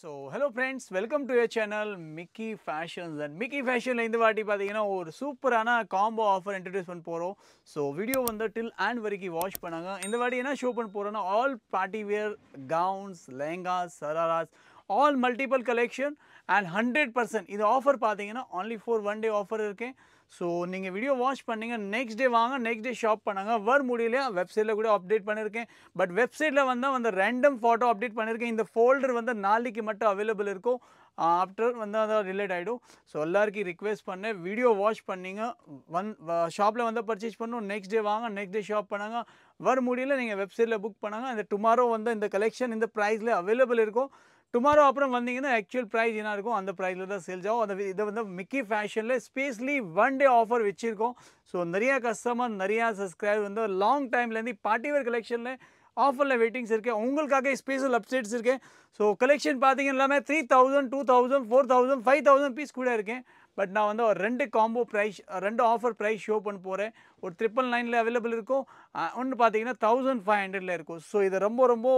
so hello friends welcome to your channel Mickey fashions and Mickey ஃபேஷனில் இந்த வாட்டி பார்த்தீங்கன்னா ஒரு சூப்பரான காம்போ ஆஃபர் இன்ட்ரடியூஸ் பண்ண போகிறோம் ஸோ வீடியோ வந்து டில் அண்ட் வரைக்கும் வாட்ச் பண்ணாங்க இந்த வாட்டி என்ன ஷோ பண்ண போகிறோன்னா all party wear gowns lehengas shararas all multiple collection and hundred percent இது ஆஃபர் பார்த்தீங்கன்னா only for one day offer இருக்குது ஸோ நீங்கள் வீடியோ வாட்ச் பண்ணிங்க நெக்ஸ்ட் டே வாங்க நெக்ஸ்ட் டே ஷாப் பண்ணாங்க வர முடியலையா வெப்சைட்டில் கூட அப்டேட் பண்ணியிருக்கேன் பட் வெப்சைட்டில் வந்து அந்த ரேண்டம் ஃபோட்டோ அப்டேட் பண்ணியிருக்கேன் இந்த ஃபோல்டர் வந்து நாளைக்கு மட்டும் அவைலபிள் இருக்கும் ஆஃப்டர் வந்து அதை ரிலேட் ஆகிடும் ஸோ எல்லாருக்கும் ரிக்வெஸ்ட் பண்ணேன் வீடியோ வாட்ச் பண்ணிங்க வந் ஷாப்பில் வந்து பர்ச்சேஸ் பண்ணும் நெக்ஸ்ட் டே வாங்க நெக்ஸ்ட் டே ஷாப் பண்ணாங்க வர முடியல நீங்கள் வெப்சைட்டில் புக் பண்ணுங்கள் இந்த டுமாரோ வந்து இந்த கலெக்ஷன் இந்த ப்ரைஸில் அவைலபிள் இருக்கும் तुम्हारा अपरम வந்தினா एक्चुअल प्राइस येना இருக்கும் அந்த प्राइसல தான் সেল Java அந்த ಇದೆ வந்து ミッキー ஃபேஷன்ல ஸ்பெஷலி ワン डे ஆஃபர் வெச்சிருكم சோ நரியா கஸ்டமர் நரியா சப்ஸ்கிரைப் வந்து லாங் டைம்ல இருந்து பார்ட்டியர் கலெக்ஷன்ல ஆஃபர்ல वेटिंग्स இருக்கே உங்களுக்கு ஸ்பெஷல் அப்டேட்ஸ் இருக்கே சோ கலெக்ஷன் பாத்தீங்க எல்லாமே 3000 2000 4000 5000 பீஸ் கூட இருக்கேன் பட் நான் வந்து ஒரு ரெண்டு காம்போ ப்ரைஸ் ரெண்டு ஆஃபர் ப்ரைஸ் ஷோ பண்ண போகிறேன் ஒரு ட்ரிப்பிள் நைனில் அவைலபிள் இருக்கும் ஒன்று பார்த்தீங்கன்னா தௌசண்ட் ஃபைவ் ஹண்ட்ரடில் இருக்கும் ஸோ இது ரொம்ப ரொம்ப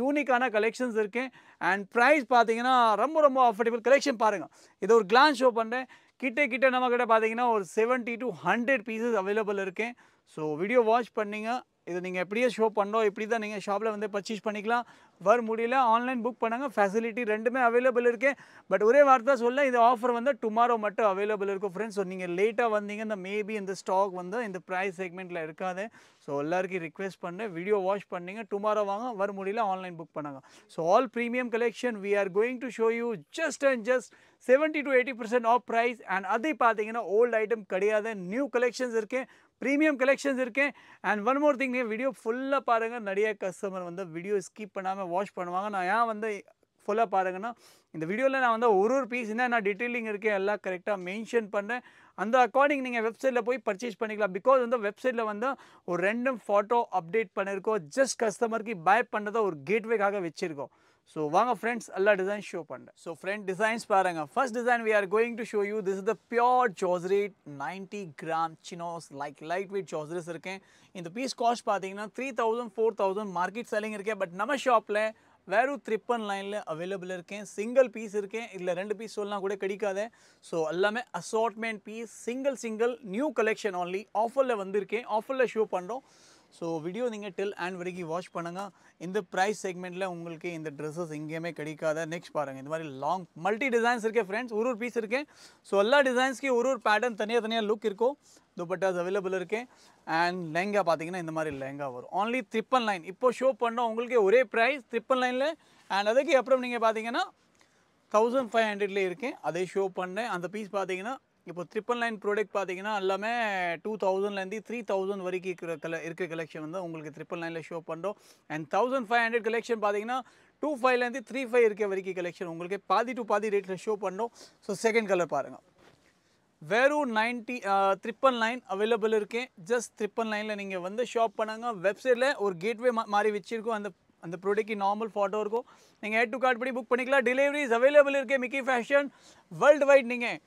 யூனிக்கான கலெக்ஷன்ஸ் இருக்குது அண்ட் ப்ரைஸ் பார்த்தீங்கன்னா ரொம்ப ரொம்ப அஃபோர்டபுள் கலெக்ஷன் பாருங்கள் இது ஒரு கிளான் ஷோ பண்ணுறேன் கிட்டே நம்ம நம்மக்கிட்ட பார்த்தீங்கன்னா ஒரு seventy to hundred pieces available இருக்கேன் ஸோ வீடியோ வாட்ச் பண்ணிங்க இது நீங்கள் எப்படியே ஷோ பண்ணோம் இப்படி தான் நீங்கள் ஷாப்பில் வந்து பர்ச்சேஸ் பண்ணிக்கலாம் வர முடியல ஆன்லைன் புக் பண்ணுங்கள் ஃபெசிலிட்டி ரெண்டுமே அவைலபிள் இருக்குது பட் ஒரே வார்த்தை சொல்ல இந்த ஆஃபர் வந்து டுமாரோ மட்டும் அவைலபிள் இருக்கும் ஃப்ரெண்ட்ஸ் ஸோ நீங்கள் லேட்டாக வந்தீங்க இந்த மேபி இந்த ஸ்டாக் வந்து இந்த ப்ரைஸ் செக்மெண்ட்டில் இருக்காது ஸோ எல்லாருக்கும் ரிக்வெஸ்ட் பண்ணு வீடியோ வாஷ் பண்ணிங்க டுமாரோ வாங்க வர முடியல ஆன்லைன் புக் பண்ணாங்க so all premium collection we are going to show you just and just seventy to eighty percent off price and அதே பார்த்தீங்கன்னா ஓல்டு ஐட்டம் கிடையாது நியூ கலெக்ஷன்ஸ் இருக்குது ப்ரீமியம் கலெக்ஷன்ஸ் இருக்கேன் and one more thing video ஃபுல்லாக பாருங்கள் நிறைய customer வந்து video skip பண்ணாமல் வாஷ் பண்ணுவாங்க நான் ஏன் வந்து ஃபுல்லாக பாருங்கன்னா இந்த வீடியோவில் நான் வந்து ஒரு ஒரு பீஸ் என்ன நான் டீட்டெயிலிங் இருக்கேன் எல்லாம் கரெக்டாக மென்ஷன் பண்ணேன் அந்த அக்கார்டிங் நீங்கள் வெப்சைட்டில் போய் பர்ச்சேஸ் பண்ணிக்கலாம் பிகாஸ் வந்து வெப்சைட்டில் வந்து ஒரு ரெண்டும் ஃபோட்டோ அப்டேட் பண்ணியிருக்கோம் ஜஸ்ட் கஸ்டமருக்கு பை பண்ணுறதை ஒரு கேட்வேக்காக வச்சுருக்கோம் ஸோ வாங்க ஃப்ரெண்ட்ஸ் எல்லா டிசைன்ஸ் ஷோ பண்ணுறேன் ஸோ ஃப்ரெண்ட் டிசைன்ஸ் பாருங்கள் first design we are going to show you this is the pure georgette ninety gram chinon like light weight georgettes இருக்கேன் இந்த பீஸ் காஸ்ட் பார்த்தீங்கன்னா three thousand four thousand market selling இருக்கேன் but நம்ம ஷாப்பில் வெறும் த்ரிப்பன் லைனில் available இருக்கேன் சிங்கிள் பீஸ் இருக்கேன் இல்லை ரெண்டு பீஸ் சொல்லலாம் கூட கிடைக்காதே ஸோ எல்லாமே assortment piece single single new collection only ஆஃபரில் வந்திருக்கேன் ஆஃபரில் ஷோ பண்ணுறோம் ஸோ வீடியோ நீங்கள் டில் அண்ட் வரைக்கும் வாஷ் பண்ணுங்கள் இந்த ப்ரைஸ் செக்மெண்ட்டில் உங்களுக்கு இந்த ட்ரெஸ்ஸஸ் எங்கேயுமே கிடைக்காத நெக்ஸ்ட் பாருங்கள் இந்த மாதிரி லாங் மல்டி டிசைன்ஸ் இருக்குது ஃப்ரெண்ட்ஸ் ஒரு ஒரு பீஸ் இருக்குது ஸோ எல்லா டிசைன்ஸ்க்கு ஒரு ஒரு பேட்டர்ன் தனியாக தனியாக லுக் இருக்கும் துப்பட்டாஸ் அவைலபிள் இருக்குது அண்ட் லெஹங்கா பார்த்தீங்கன்னா இந்த மாதிரி லெங்கா வரும் ஆன்லி த்ரிப்பன் லைன் இப்போ ஷோ பண்ணோம் உங்களுக்கு ஒரே ப்ரைஸ் த்ரிப்பன் லைனில் அண்ட் அதுக்கு அப்புறம் நீங்கள் பார்த்தீங்கன்னா தௌசண்ட் ஃபைவ் ஹண்ட்ரட்லேயே இருக்கேன் அதே ஷோ பண்ணேன் அந்த பீஸ் பார்த்தீங்கன்னா இப்போ ட்ரிப்பிள் நைன் ப்ராடக்ட் பார்த்தீங்கன்னா எல்லாமே டூ தௌசண்ட்லேருந்து த்ரீ தௌசண்ட் வரைக்கும் இருக்கிற கல இருக்கிற கலெக்ஷன் வந்து உங்களுக்கு ட்ரிப்பிள் நைனில் ஷோ பண்ணுறோம் and thousand five hundred collection பார்த்தீங்கன்னா டூ ஃபைவ்லேருந்து த்ரீ ஃபைவ் இருக்கிற வரைக்கும் கலெக்ஷன் உங்களுக்கு பாதி டு பாதி ரேட்டில் ஷோ பண்ணுறோம் ஸோ செகண்ட் கலர் பாருங்கள் வெறும் நைன்டி த்ரிப்பன் லைன் அவைலபிள் இருக்கேன் ஜஸ்ட் ட்ரிப்பன் லைனில் நீங்கள் வந்து ஷாப் பண்ணாங்க வெப்சைட்டில் ஒரு கேட்வே மா மாறி வச்சுருக்கோம் அந்த அந்த ப்ராடக்ட்க்கு நார்மல் ஃபோட்டோ இருக்கும் நீங்கள் ஏட் டு கார்ட் பண்ணி புக் பண்ணிக்கலாம் டெலிவரிஸ் அவைலபிள் இருக்குது மிக்கி ஃபேஷன் வேர்ல்டு வைட் நீங்கள்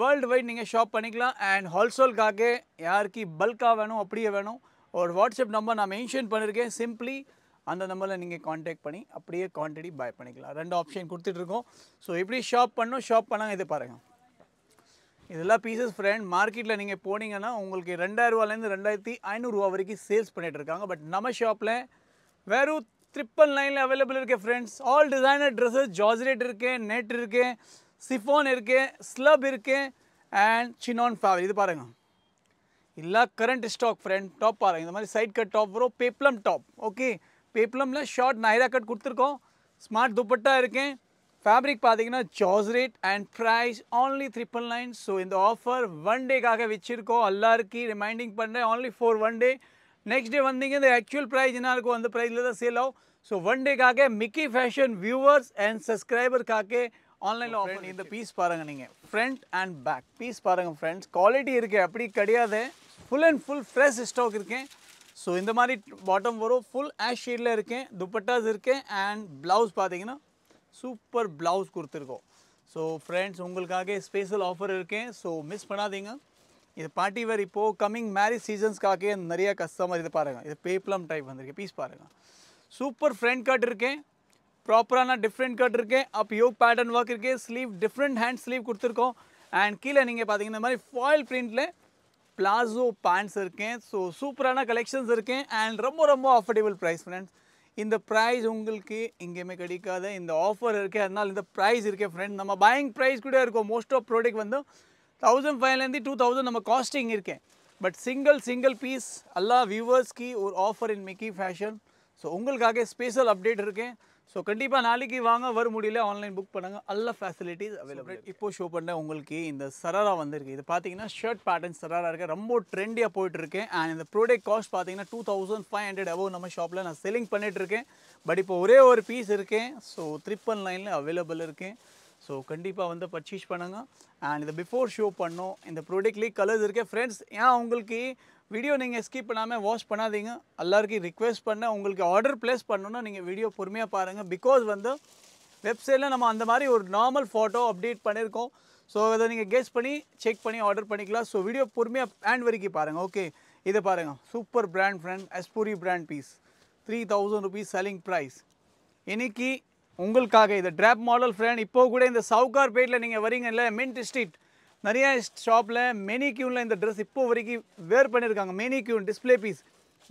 வேர்ல்டு வைட் நீங்கள் ஷாப் பண்ணிக்கலாம் அண்ட் ஹோல்சோல்காக யாருக்கு பல்காக வேணும் அப்படியே வேணும் ஒரு வாட்ஸ்அப் நம்பர் நான் மென்ஷன் பண்ணியிருக்கேன் சிம்பிளி அந்த நம்பரில் நீங்கள் காண்டாக்ட் பண்ணி அப்படியே குவான்டிட்டி பை பண்ணிக்கலாம் ரெண்டு ஆப்ஷன் கொடுத்துட்ருக்கோம் ஸோ எப்படி ஷாப் பண்ணணும் ஷாப் பண்ணாங்க இது பாருங்கள் இதெல்லாம் பீசஸ் ஃப்ரெண்ட் மார்க்கெட்டில் நீங்கள் போனீங்கன்னா உங்களுக்கு ரெண்டாயிரரூவாலேருந்து ரெண்டாயிரத்தி ஐநூறுரூவா வரைக்கும் சேல்ஸ் பண்ணிகிட்டு இருக்காங்க பட் நம்ம ஷாப்பில் வெறும் ட்ரிப்பிள் நைனில் அவைலபிள் இருக்குது friends all designer dresses georgette இருக்கேன் இருக்குது நெட் இருக்கேன் சிஃபோன் இருக்குது ஸ்லப் இருக்குது அண்ட் சினோன் ஃபேவரி இது பாருங்கள் இல்லை கரண்ட் ஸ்டாக் ஃப்ரெண்ட் டாப் பாருங்கள் இந்த மாதிரி சைட் கட் டாப் வரும் பேப்ளம் டாப் ஓகே பேப்ளமில் ஷார்ட் நைரா கட் கொடுத்துருக்கோம் ஸ்மார்ட் துப்பட்டா இருக்கேன் ஃபேப்ரிக் பார்த்தீங்கன்னா georgette and price only triple nine so இந்த ஆஃபர் ஒன் டேக்காக வச்சுருக்கோம் எல்லாருக்கி ரிமைண்டிங் பண்ணுறேன் only for one day next day வந்தீங்க இந்த ஆக்சுவல் ப்ரைஸ் என்ன இருக்கும் அந்த ப்ரைஸில் தான் சேல் ஆகும் ஸோ ஒன் டேக்காக மிக்கி ஃபேஷன் வியூவர்ஸ் அண்ட் சப்ஸ்கிரைபருக்காக ஆன்லைனில் ஆஃபர் இந்த பீஸ் பாருங்கள் நீங்கள் ஃப்ரண்ட் அண்ட் பேக் பீஸ் பாருங்கள் ஃப்ரெண்ட்ஸ் குவாலிட்டி இருக்குது அப்படி கிடையாது full and full fresh stock இருக்கேன் ஸோ இந்த மாதிரி பாட்டம் வரும் ஃபுல் ஆஷ் ஷீட்ல இருக்கேன் துப்பட்டாஸ் இருக்கேன் அண்ட் ப்ளவுஸ் பார்த்தீங்கன்னா சூப்பர் ப்ளவுஸ் கொடுத்துருக்கோம் ஸோ ஃப்ரெண்ட்ஸ் உங்களுக்காக ஸ்பெஷல் ஆஃபர் இருக்கேன் ஸோ மிஸ் பண்ணாதீங்க இது பார்ட்டி வேர் இப்போது கம்மிங் மேரேஜ் சீசன்ஸ்க்காக நிறைய கஸ்டமர் இது பாருங்கள் இது பேப்ளம் டைப் வந்துருக்கு பீஸ் பாருங்கள் சூப்பர் ஃப்ரெண்ட் கட் இருக்கேன் ப்ராப்பரான டிஃப்ரெண்ட் கட் இருக்கேன் அப்போ யோக் பேட்டர்ன் ஒர்க் இருக்குது ஸ்லீவ் டிஃப்ரெண்ட் ஹேண்ட் ஸ்லீவ் கொடுத்துருக்கோம் அண்ட் கீழே நீங்கள் பார்த்தீங்கன்னா இந்த மாதிரி ஃபாயில் பிரிண்டில் பிளாசோ பேண்ட்ஸ் இருக்கேன் ஸோ சூப்பரான கலெக்ஷன்ஸ் இருக்கேன் அண்ட் ரொம்ப ரொம்ப அஃபோர்டபுள் ப்ரைஸ் ஃப்ரெண்ட்ஸ் இந்த ப்ரைஸ் உங்களுக்கு எங்கேயுமே கிடைக்காத இந்த ஆஃபர் இருக்குது அதனால் இந்த ப்ரைஸ் இருக்கே ஃப்ரெண்ட் நம்ம பையிங் ப்ரைஸ் கூட இருக்கும் மோஸ்ட் ஆஃப் ப்ராடக்ட் வந்து தௌசண்ட் ஃபைவ்லேருந்து டூ தௌசண்ட் நம்ம காஸ்டிங் இருக்கேன் பட் சிங்கிள் சிங்கிள் பீஸ் எல்லா வியூவர்ஸ்க்கு ஒரு offer in Mickey fashion so உங்களுக்காக ஸ்பெஷல் அப்டேட் இருக்கேன் ஸோ கண்டிப்பாக நாளைக்கு வாங்க வர முடியல ஆன்லைன் புக் பண்ணுங்கள் நல்ல ஃபெசிலிட்டிஸ் அவைலபிள் இப்போ ஷோ பண்ண உங்களுக்கு இந்த சராரா வந்திருக்கு இது பார்த்தீங்கன்னா ஷர்ட் பேட்டர்ன் சராராக இருக்குது ரொம்ப ட்ரெண்டியாக போயிட்டுருக்கு அண்ட் இந்த ப்ரோடக்ட் காஸ்ட் பார்த்தீங்கன்னா two thousand five hundred above நம்ம ஷாப்பில் நான் செல்லிங் பண்ணிகிட்ருக்கேன் பட் இப்போ ஒரே ஒரு பீஸ் இருக்கேன் ஸோ த்ரிப்பன் லைனில் அவைலபிள் இருக்கேன் ஸோ கண்டிப்பாக வந்து பர்ச்சேஸ் பண்ணுங்கள் அண்ட் இதை பிஃபோர் ஷோ பண்ணோம் இந்த ப்ரோடக்ட்லேயே கலர்ஸ் இருக்குது ஃப்ரெண்ட்ஸ் ஏன் உங்களுக்கு வீடியோ நீங்கள் ஸ்கிப் பண்ணாமல் வாஷ் பண்ணாதீங்க எல்லாருக்கும் ரிக்வெஸ்ட் பண்ண உங்களுக்கு ஆர்டர் ப்ளேஸ் பண்ணணுன்னா நீங்கள் வீடியோ பொறுமையாக பாருங்கள் பிகாஸ் வந்து வெப்சைட்டில் நம்ம அந்த மாதிரி ஒரு நார்மல் ஃபோட்டோ அப்டேட் பண்ணியிருக்கோம் ஸோ அதை நீங்கள் கெஸ்ட் பண்ணி செக் பண்ணி ஆர்டர் பண்ணிக்கலாம் ஸோ வீடியோ பொறுமையாக பேண்ட் வரைக்கும் பாருங்கள் ஓகே இதை பாருங்கள் சூப்பர் பிராண்ட் ஃப்ரெண்ட் எஸ்பூரி brand piece three thousand rupees selling price இன்றைக்கி உங்களுக்காக இதை ட்ராப் மாடல் ஃப்ரெண்ட் இப்போ கூட இந்த சவுகார் பேட்டில் நீங்கள் வரீங்க இல்லை மின்ட் ஸ்ட்ரீட் நிறையா ஷாப்பில் மெனிக்யூனில் இந்த ட்ரெஸ் இப்போ வரைக்கும் வேர் பண்ணியிருக்காங்க மெனிக்யூன் டிஸ்பிளே பீஸ்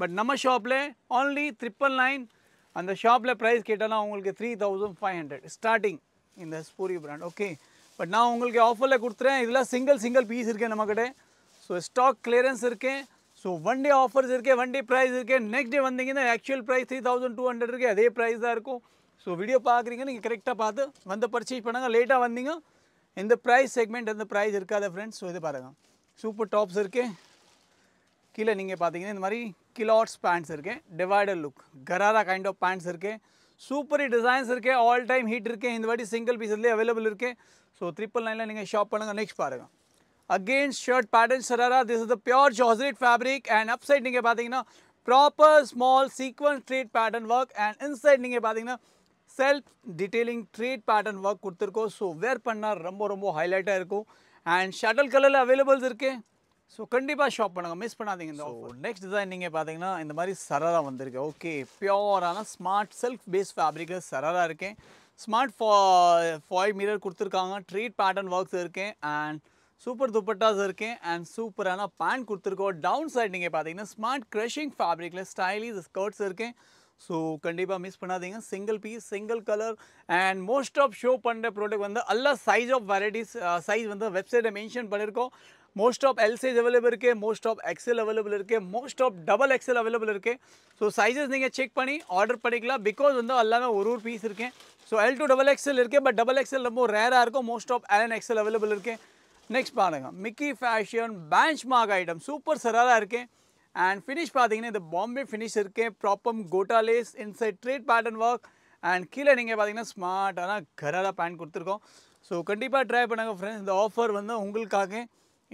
பட் நம்ம ஷாப்பில் ஆன்லி ட்ரிப்பிள் நைன் அந்த ஷாப்பில் ப்ரைஸ் கேட்டாலும் அவங்களுக்கு three thousand five hundred starting இந்த ஸ்பூரி பிராண்ட் ஓகே பட் நான் உங்களுக்கு ஆஃபரில் கொடுத்துறேன் இதெல்லாம் சிங்கிள் சிங்கிள் பீஸ் இருக்கேன் நம்மக்கிட்ட ஸோ ஸ்டாக் கிளியரன்ஸ் இருக்குது ஸோ ஒன் டே ஆஃபர்ஸ் இருக்குது ஒன் டே ப்ரைஸ் இருக்குது நெக்ஸ்ட் டே வந்தீங்கன்னா actual price three thousand two hundred இருக்குது அதே ப்ரைஸ் தான் இருக்கும் ஸோ வீடியோ பார்க்குறீங்க நீங்கள் கரெக்டாக பார்த்து வந்து பர்ச்சேஸ் பண்ணுங்கள் லேட்டாக வந்தீங்க இந்த ப்ரைஸ் செக்மெண்ட் இந்த ப்ரைஸ் இருக்காத ஃப்ரெண்ட்ஸ் ஸோ இது பாருங்கள் சூப்பர் டாப்ஸ் இருக்குது கீழே நீங்கள் பார்த்தீங்கன்னா இந்த மாதிரி கிலாட்ஸ் பேண்ட்ஸ் இருக்குது divider look gharara kind of pants இருக்குது சூப்பர் டிசைன்ஸ் இருக்குது ஆல் டைம் ஹீட் இருக்குது இந்த மாதிரி சிங்கிள் பீஸ்லேயே அவைலபிள் இருக்குது ஸோ ட்ரிப்பிள் நைனில் நீங்கள் ஷாப் பண்ணுங்கள் நெக்ஸ்ட் பாருங்கள் again shirt pattern sharara this is the pure georgette fabric and upside நீங்கள் பார்த்தீங்கன்னா proper small sequins thread pattern work and inside நீங்கள் பார்த்தீங்கன்னா self detailing thread pattern work கொடுத்துருக்கோம் ஸோ வேர் பண்ணால் ரொம்ப ரொம்ப ஹைலைட்டாக இருக்கும் அண்ட் ஷட்டில் கலரில் அவைலபிள்ஸ் இருக்குது ஸோ கண்டிப்பாக ஷாப் பண்ணுங்கள் மிஸ் பண்ணாதீங்க இந்த நெக்ஸ்ட் டிசைன் நீங்கள் பார்த்தீங்கன்னா இந்த மாதிரி சரரா வந்திருக்கு ஓகே பியோரான smart self base fabric sharara இருக்கேன் ஸ்மார்ட் ஃபா ஃபாய் மிரர் கொடுத்துருக்காங்க ட்ரீட் பேட்டர்ன் ஒர்க்ஸ் இருக்கேன் அண்ட் சூப்பர் துப்பட்டாஸ் இருக்கேன் அண்ட் சூப்பரான பேண்ட் கொடுத்துருக்கோம் டவுன் சைட் நீங்கள் பார்த்தீங்கன்னா ஸ்மார்ட் க்ரஷிங் ஃபேப்ரிக்கில் ஸ்டைலிஸ் ஸ்கர்ட்ஸ் இருக்கேன் सो कंडीपा मिस पड़ा देंगे single piece single colour and most of show पड़े प्राक्ट वह all size of variety size वह वब्सैट मेन पड़ो most of all size available most of XL available most of double XL available so sizes नहीं check पड़ी order पड़ी because वो अलू पीसो L to double XL but double XL रो rare most of L and XL available next पांग Mickey fashion benchmark item super sharara and finish பார்த்தீங்கன்னா இந்த பாம்பே ஃபினிஷ் இருக்குது ப்ராப்பம் கோட்டாலேஸ் inside thread pattern work and கீழே நீங்கள் பார்த்தீங்கன்னா ஸ்மார்ட்டான கராராக பேண்ட் கொடுத்துருக்கோம் ஸோ கண்டிப்பாக ட்ரை பண்ணுங்கள் ஃப்ரெண்ட்ஸ் இந்த ஆஃபர் வந்து உங்களுக்காக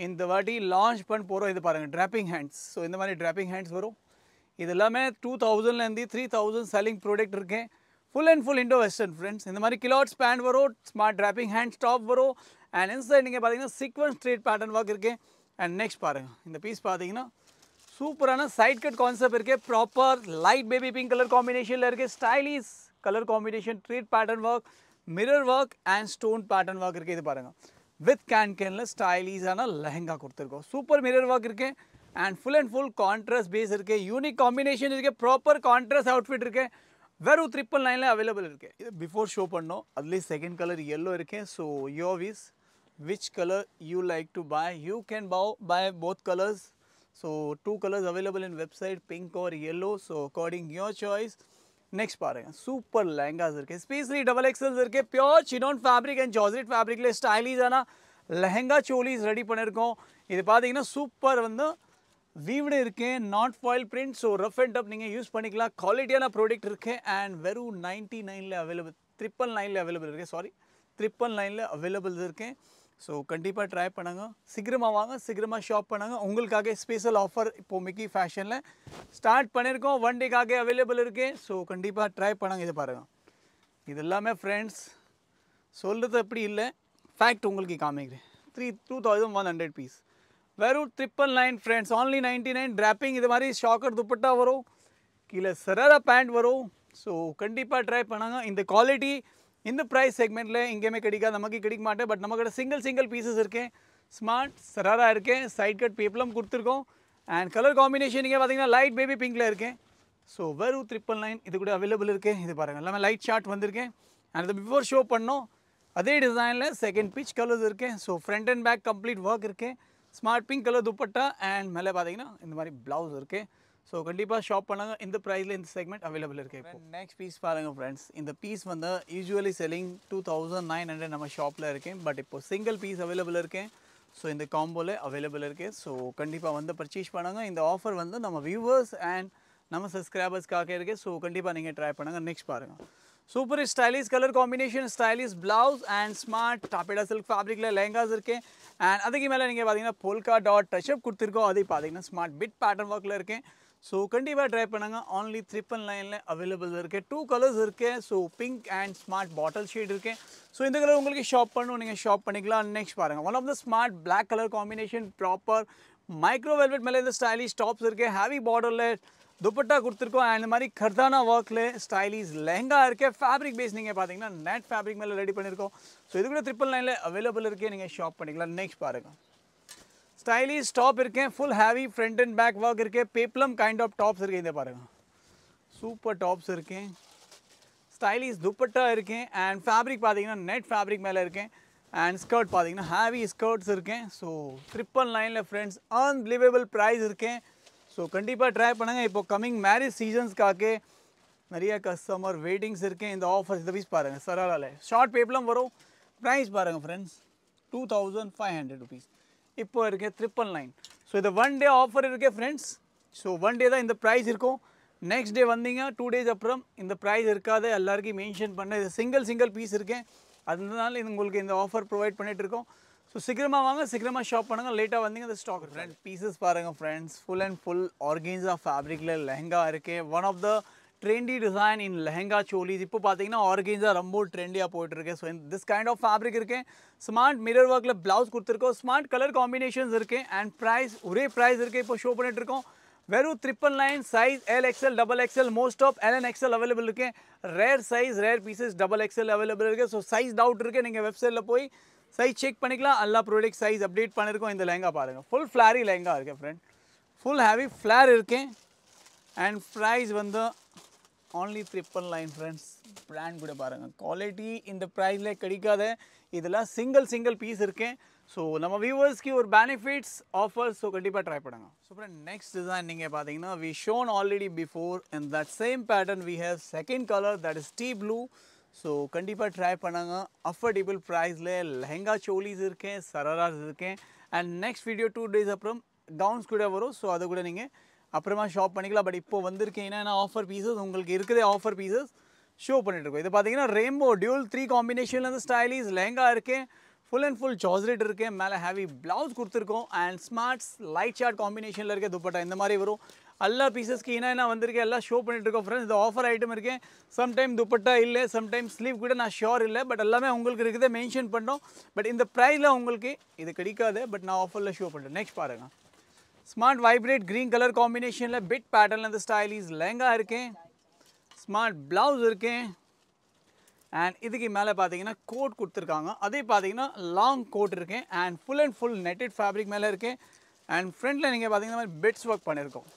இந்த வாட்டி லான்ச் பண்ண போகிறோம் இது பாருங்கள் ட்ராப்பிங் ஹேண்ட்ஸ் ஸோ இந்த மாதிரி ட்ராப்பிங் ஹேண்ட்ஸ் வரும் இது எல்லாமே டூ தௌசண்ட்லேருந்து த்ரீ தௌசண்ட் செல்லிங் ப்ராடக்ட் இருக்கேன் full and full Indo western friends இந்த மாதிரி கிலாட்ஸ் பேண்ட் வரும் ஸ்மார்ட் ட்ராப்பிங் ஹேண்ட் ஸ்டாப் வரும் அண்ட் இன்சைட் நீங்கள் பார்த்தீங்கன்னா சீக்வன்ஸ் ஸ்ட்ரீட் பேட்டர்ன் ஒர்க் இருக்குது அண்ட் நெக்ஸ்ட் பாருங்கள் இந்த பீஸ் பார்த்தீங்கன்னா ಸೂಪರಾನ ಸೈಡ್ ಕಟ್ ಕಾನ್ಸೆಪ್ಟ್ இருக்குது proper light baby pink colour காம்பினேஷன்ல இருக்குது stylish colour combination thread pattern work mirror work and stone pattern work இருக்குது இது பாருங்க வித் கேன்கேன்ல ஸ்டைலிஷான லெஹங்கா கொடுத்துருக்கோம் சூப்பர் மிரர் ஒர்க் இருக்கு and full and full contrast base இருக்கு யூனிக் காம்பினேஷன் இருக்கு ப்ராப்பர் கான்ட்ராஸ்ட் அவுட்ஃபிட் இருக்கு வெறும் ட்ரிப்பிள் நைனில் அவைலபிள் இருக்குது இது பிஃபோர் ஷோ பண்ணோம் அதுலேயே செகண்ட் கலர் எல்லோ இருக்கேன் ஸோ யோவிஸ் which colour you like to buy you can பவ் buy both colours so two colours available in website pink or yellow so according your choice next पा super हैं super specially double specially double XL करके pure fabric and georgette ஃபேப்ரிக்ல ஸ்டைலிஷான lehenga cholis ready பண்ணியிருக்கோம் இது பார்த்தீங்கன்னா super வந்து வீவ்டு இருக்கேன் not foil print so rough and tough நீங்கள் யூஸ் பண்ணிக்கலாம் குவாலிட்டியான ப்ராடக்ட் இருக்குது அண்ட் வெறும் நைன்ட்டி நைனில் அவைலபிள் ட்ரிப்பிள் நைனில் அவைலபிள் இருக்குது சாரி ட்ரிப்பிள் நைனில் அவைலபிள் இருக்கேன் ஸோ கண்டிப்பாக ட்ரை பண்ணுங்கள் சீக்கிரமாக வாங்க சீக்கிரமாக ஷாப் பண்ணுங்க உங்களுக்காக ஸ்பெஷல் ஆஃபர் இப்போ மிக்கி ஃபேஷனில் ஸ்டார்ட் பண்ணியிருக்கோம் ஒன் டேக்காக அவைலபிள் இருக்குது ஸோ கண்டிப்பாக ட்ரை பண்ணுங்கள் இது பாருங்கள் இது எல்லாமே ஃப்ரெண்ட்ஸ் சொல்கிறது அப்படி இல்லை ஃபேக்ட் உங்களுக்கு காமிக்கிறேன் three two thousand one hundred piece வெறும் triple nine friends only ninety nine dropping இது மாதிரி ஷாக்கர் துப்பட்டா வரும் கீழே சரரா பேண்ட் வரும் ஸோ கண்டிப்பாக ட்ரை பண்ணாங்க இந்த குவாலிட்டி இந்த ப்ரைஸ் செக்மெண்ட்டில் எங்கேயுமே கிடைக்காது நமக்கு கிடைக்க மாட்டேன் பட் நம்மக்கிட்ட சிங்கிள் சிங்கிள் பீசஸ் இருக்கேன் ஸ்மார்ட் சராராக இருக்கேன் சைட் கட் பீப்புளும் கொடுத்துருக்கோம் அண்ட் கலர் காம்பினேஷன் இங்கே பார்த்தீங்கன்னா லைட் பேபி பிங்கில் இருக்கேன் ஸோ வெறும் ட்ரிப்பிள் நைன் இது கூட அவைலபிள் இருக்குது இது பாருங்கள் எல்லாமே லைட் ஷார்ட் வந்திருக்கேன் அண்ட் இது பிஃபோர் ஷோ பண்ணோம் அதே டிசைனில் செகண்ட் பிச் கலர்ஸ் இருக்கேன் so front and back complete work இருக்குது smart pink colour dupatta and மேலே பார்த்தீங்கன்னா இந்த மாதிரி ப்ளவுஸ் இருக்குது ஸோ கண்டிப்பாக ஷாப் பண்ணாங்க இந்த ப்ரைஸில் இந்த செக்மெண்ட் அவைலபிள் இருக்கு இப்போ நெக்ஸ்ட் பீஸ் பாருங்கள் ஃப்ரெண்ட்ஸ் இந்த பீஸ் வந்து usually selling two thousand nine hundred நம்ம ஷாப்பில் இருக்கேன் பட் இப்போ சிங்கிள் பீஸ் அவைலபிள் இருக்கேன் ஸோ இந்த காம்போவில் அவைலபிள் இருக்குது ஸோ கண்டிப்பாக வந்து பர்ச்சேஸ் பண்ணுங்கள் இந்த ஆஃபர் வந்து நம்ம வியூவர்ஸ் அண்ட் நம்ம சப்ஸ்கிரைபர்ஸ்க்காக இருக்குது ஸோ கண்டிப்பாக நீங்கள் ட்ரை பண்ணுங்கள் நெக்ஸ்ட் பாருங்கள் super stylish colour combination stylish blouse and smart டாப்பிடா சில்க் ஃபேப்ரிக்கில் லெங்காஸ் இருக்கேன் அண்ட் அதுக்கு மேலே நீங்கள் பார்த்தீங்கன்னா போல்கா டாட் டச்சப் கொடுத்துருக்கோம் அதே பார்த்தீங்கன்னா ஸ்மார்ட் பிட் பேட்டர்ன் ஒர்க்கில் இருக்கேன் ஸோ கண்டிப்பாக ட்ரை பண்ணுங்க ஆன்லி த்ரிப்பன் லைனில் அவைலபிள் இருக்குது டூ கலர்ஸ் இருக்குது so pink and smart bottle sheet இருக்குது ஸோ இந்த கலர் உங்களுக்கு ஷாப் பண்ணும் நீங்கள் ஷாப் பண்ணிக்கலாம் நெக்ஸ்ட் பாருங்கள் one of the smart black colour combination proper micro velvet மேலே இந்த ஸ்டைலிஷ் டாப்ஸ் இருக்குது ஹேவி பார்டரில் துப்பட்டா கொடுத்துருக்கோம் அண்ட் இந்த மாதிரி கர்தானா ஒர்க்கில் ஸ்டைலிஷ் லெஹங்கா இருக்குது ஃபேப்ரிக் பேஸ் நீங்கள் பார்த்தீங்கன்னா நெட் ஃபேப்ரிக் மேலே ரெடி பண்ணியிருக்கோம் ஸோ இது கூட ட்ரிப்பிள் நைனில் அவைலபிள் இருக்குது நீங்கள் ஷாப் பண்ணிக்கலாம் நெக்ஸ்ட் பாருங்கள் ಸ್ಟೈಲಿಶ್ ಟಾಪ್ ಇರ್ಕೆ full heavy front and back work ಇರ್ಕೆ ಪೇಪ್ಲಮ್ ಕೈಂಡ್ ಆಫ் ಟಾப்ஸ் இருக்கு இந்த பாருங்க சூப்பர் டாப்ஸ் இருக்கு ஸ்டைலிஷ் துப்பட்டா இருக்கு அண்ட் ஃபேப்ரிக் பார்த்தீங்கன்னா நெட் ஃபேப்ரிக் மேலே இருக்கேன் அண்ட் ஸ்கர்ட் பார்த்தீங்கன்னா ஹேவி ஸ்கர்ட்ஸ் இருக்கேன் ஸோ ட்ரிப்பல் நைனில் ஃப்ரெண்ட்ஸ் அன்பிலீவபிள் ப்ரைஸ் இருக்கேன் ஸோ கண்டிப்பாக ட்ரை பண்ணுங்கள் இப்போ கம்மிங் மேரேஜ் சீசன்ஸ்க்காக நிறைய கஸ்டமர் வெயிட்டிங்ஸ் இருக்கேன் இந்த ஆஃபர்ஸ் இந்த பீஸ் பாருங்கள் சரளாவில் ஷார்ட் பேப்லாம் வரும் ப்ரைஸ் பாருங்கள் friends two thousand five hundred rupees இப்போ இருக்கேன் ட்ரிப்பிள் நைன் ஸோ இது ஒன் டே ஆஃபர் இருக்குது ஃப்ரெண்ட்ஸ் ஸோ ஒன் டே தான் இந்த ப்ரைஸ் இருக்கும் நெக்ஸ்ட் டே வந்தீங்க டூ டேஸ் அப்புறம் இந்த ப்ரைஸ் இருக்காத எல்லாருக்கும் மென்ஷன் பண்ண இது சிங்கிள் சிங்கிள் பீஸ் இருக்கேன் அதனால இது உங்களுக்கு இந்த ஆஃபர் ப்ரொவைட் இருக்கோம் ஸோ சீக்கிரமாக வாங்க சீக்கிரமாக ஷாப் பண்ணுங்கள் லேட்டாக வந்தீங்க இந்த ஸ்டாக் ஃப்ரெண்ட் பீசஸ் பாருங்கள் friends full and full organza of ஃபேப்ரிக்கில் லெஹங்கா இருக்குது one of the trendy design in lehenga choli पाती आरगेजा रो ट्रेडिया this kind of fabric smart mirror work blouse को smart colour combination and price वे प्राइस इो पड़को वेरू triple nine size L XL double XL most of L and XL available rare size rare pieces double XL available size day वब्सैट size check पड़ी all product size update पड़ी लहंगा पाँ full flary lehenga friend full heavy flare and price वो only triple nine friends brand கூட பாருங்கள் quality இந்த ப்ரைஸில் கிடைக்காத இதெல்லாம் சிங்கிள் சிங்கிள் பீஸ் இருக்கேன் ஸோ நம்ம வியூவர்ஸ்க்கு ஒரு பெனிஃபிட்ஸ் ஆஃபர்ஸ் ஸோ கண்டிப்பாக ட்ரை பண்ணுங்க ஸோ அப்புறம் நெக்ஸ்ட் டிசைன் நீங்கள் பார்த்தீங்கன்னா we shown already before and that same pattern we have second colour that is tea blue so கண்டிப்பாக ட்ரை பண்ணுங்க அஃபோர்டபுள் ப்ரைஸில் லெஹங்கா சோலிஸ் இருக்கேன் சரராஸ் இருக்கேன் and next video two days அப்புறம் கவுன்ஸ் கூட வரும் ஸோ அதை கூட நீங்கள் அப்புறமா ஷாப் பண்ணிக்கலாம் பட் இப்போ வந்திருக்கேன் என்னென்ன ஆஃபர் பீசஸ் உங்களுக்கு இருக்கிறதே ஆஃபர் பீசஸ் ஷோ பண்ணிட்டுருக்கோம் இது பார்த்தீங்கன்னா ரெயின்போ டியூல் த்ரீ காம்பினேஷன்லேருந்து ஸ்டைலிஸ் லெங்கா இருக்கேன் ஃபுல் அண்ட் ஃபுல் ஜார்ஜெட் இருக்கேன் மேலே ஹேவி ப்ளவுஸ் கொடுத்துருக்கோம் அண்ட் ஸ்மார்ட்ஸ் லைட் ஷார்ட் காம்பினேஷனில் இருக்கேன் துப்பட்டா இந்த மாதிரி வரும் எல்லா பீசஸ்க்கு என்னென்ன வந்திருக்கேன் எல்லாம் ஷோ பண்ணிட்டுருக்கோம் ஃப்ரெண்ட்ஸ் இந்த ஆஃபர் ஐட்டம் இருக்கேன் சம்டைம் துப்பட்டா இல்லை சம்டைம் ஸ்லீவ் கூட நான் ஷோர் இல்லை பட் எல்லாமே உங்களுக்கு இருக்குது மென்ஷன் பண்ணோம் பட் இந்த ப்ரைஸில் உங்களுக்கு இது கிடைக்காது பட் நான் ஆஃபரில் ஷோ பண்ணுறேன் நெக்ஸ்ட் பாருங்கள் ஸ்மார்ட் வைப்ரேட் க்ரீன் கலர் காம்பினேஷனில் பிட் பேட்டர்ன் அந்த ஸ்டைலீஸ் லெங்கா இருக்கேன் ஸ்மார்ட் ப்ளவுஸ் இருக்கேன் அண்ட் இதுக்கு மேலே பார்த்தீங்கன்னா கோட் கொடுத்துருக்காங்க அதே பார்த்தீங்கன்னா லாங் கோட் இருக்கேன் and full and full netted fabric மேலே இருக்கேன் அண்ட் ஃப்ரண்ட்டில் நீங்கள் பார்த்தீங்கன்னா மாதிரி பெட்ஸ் ஒர்க் பண்ணியிருக்கோம்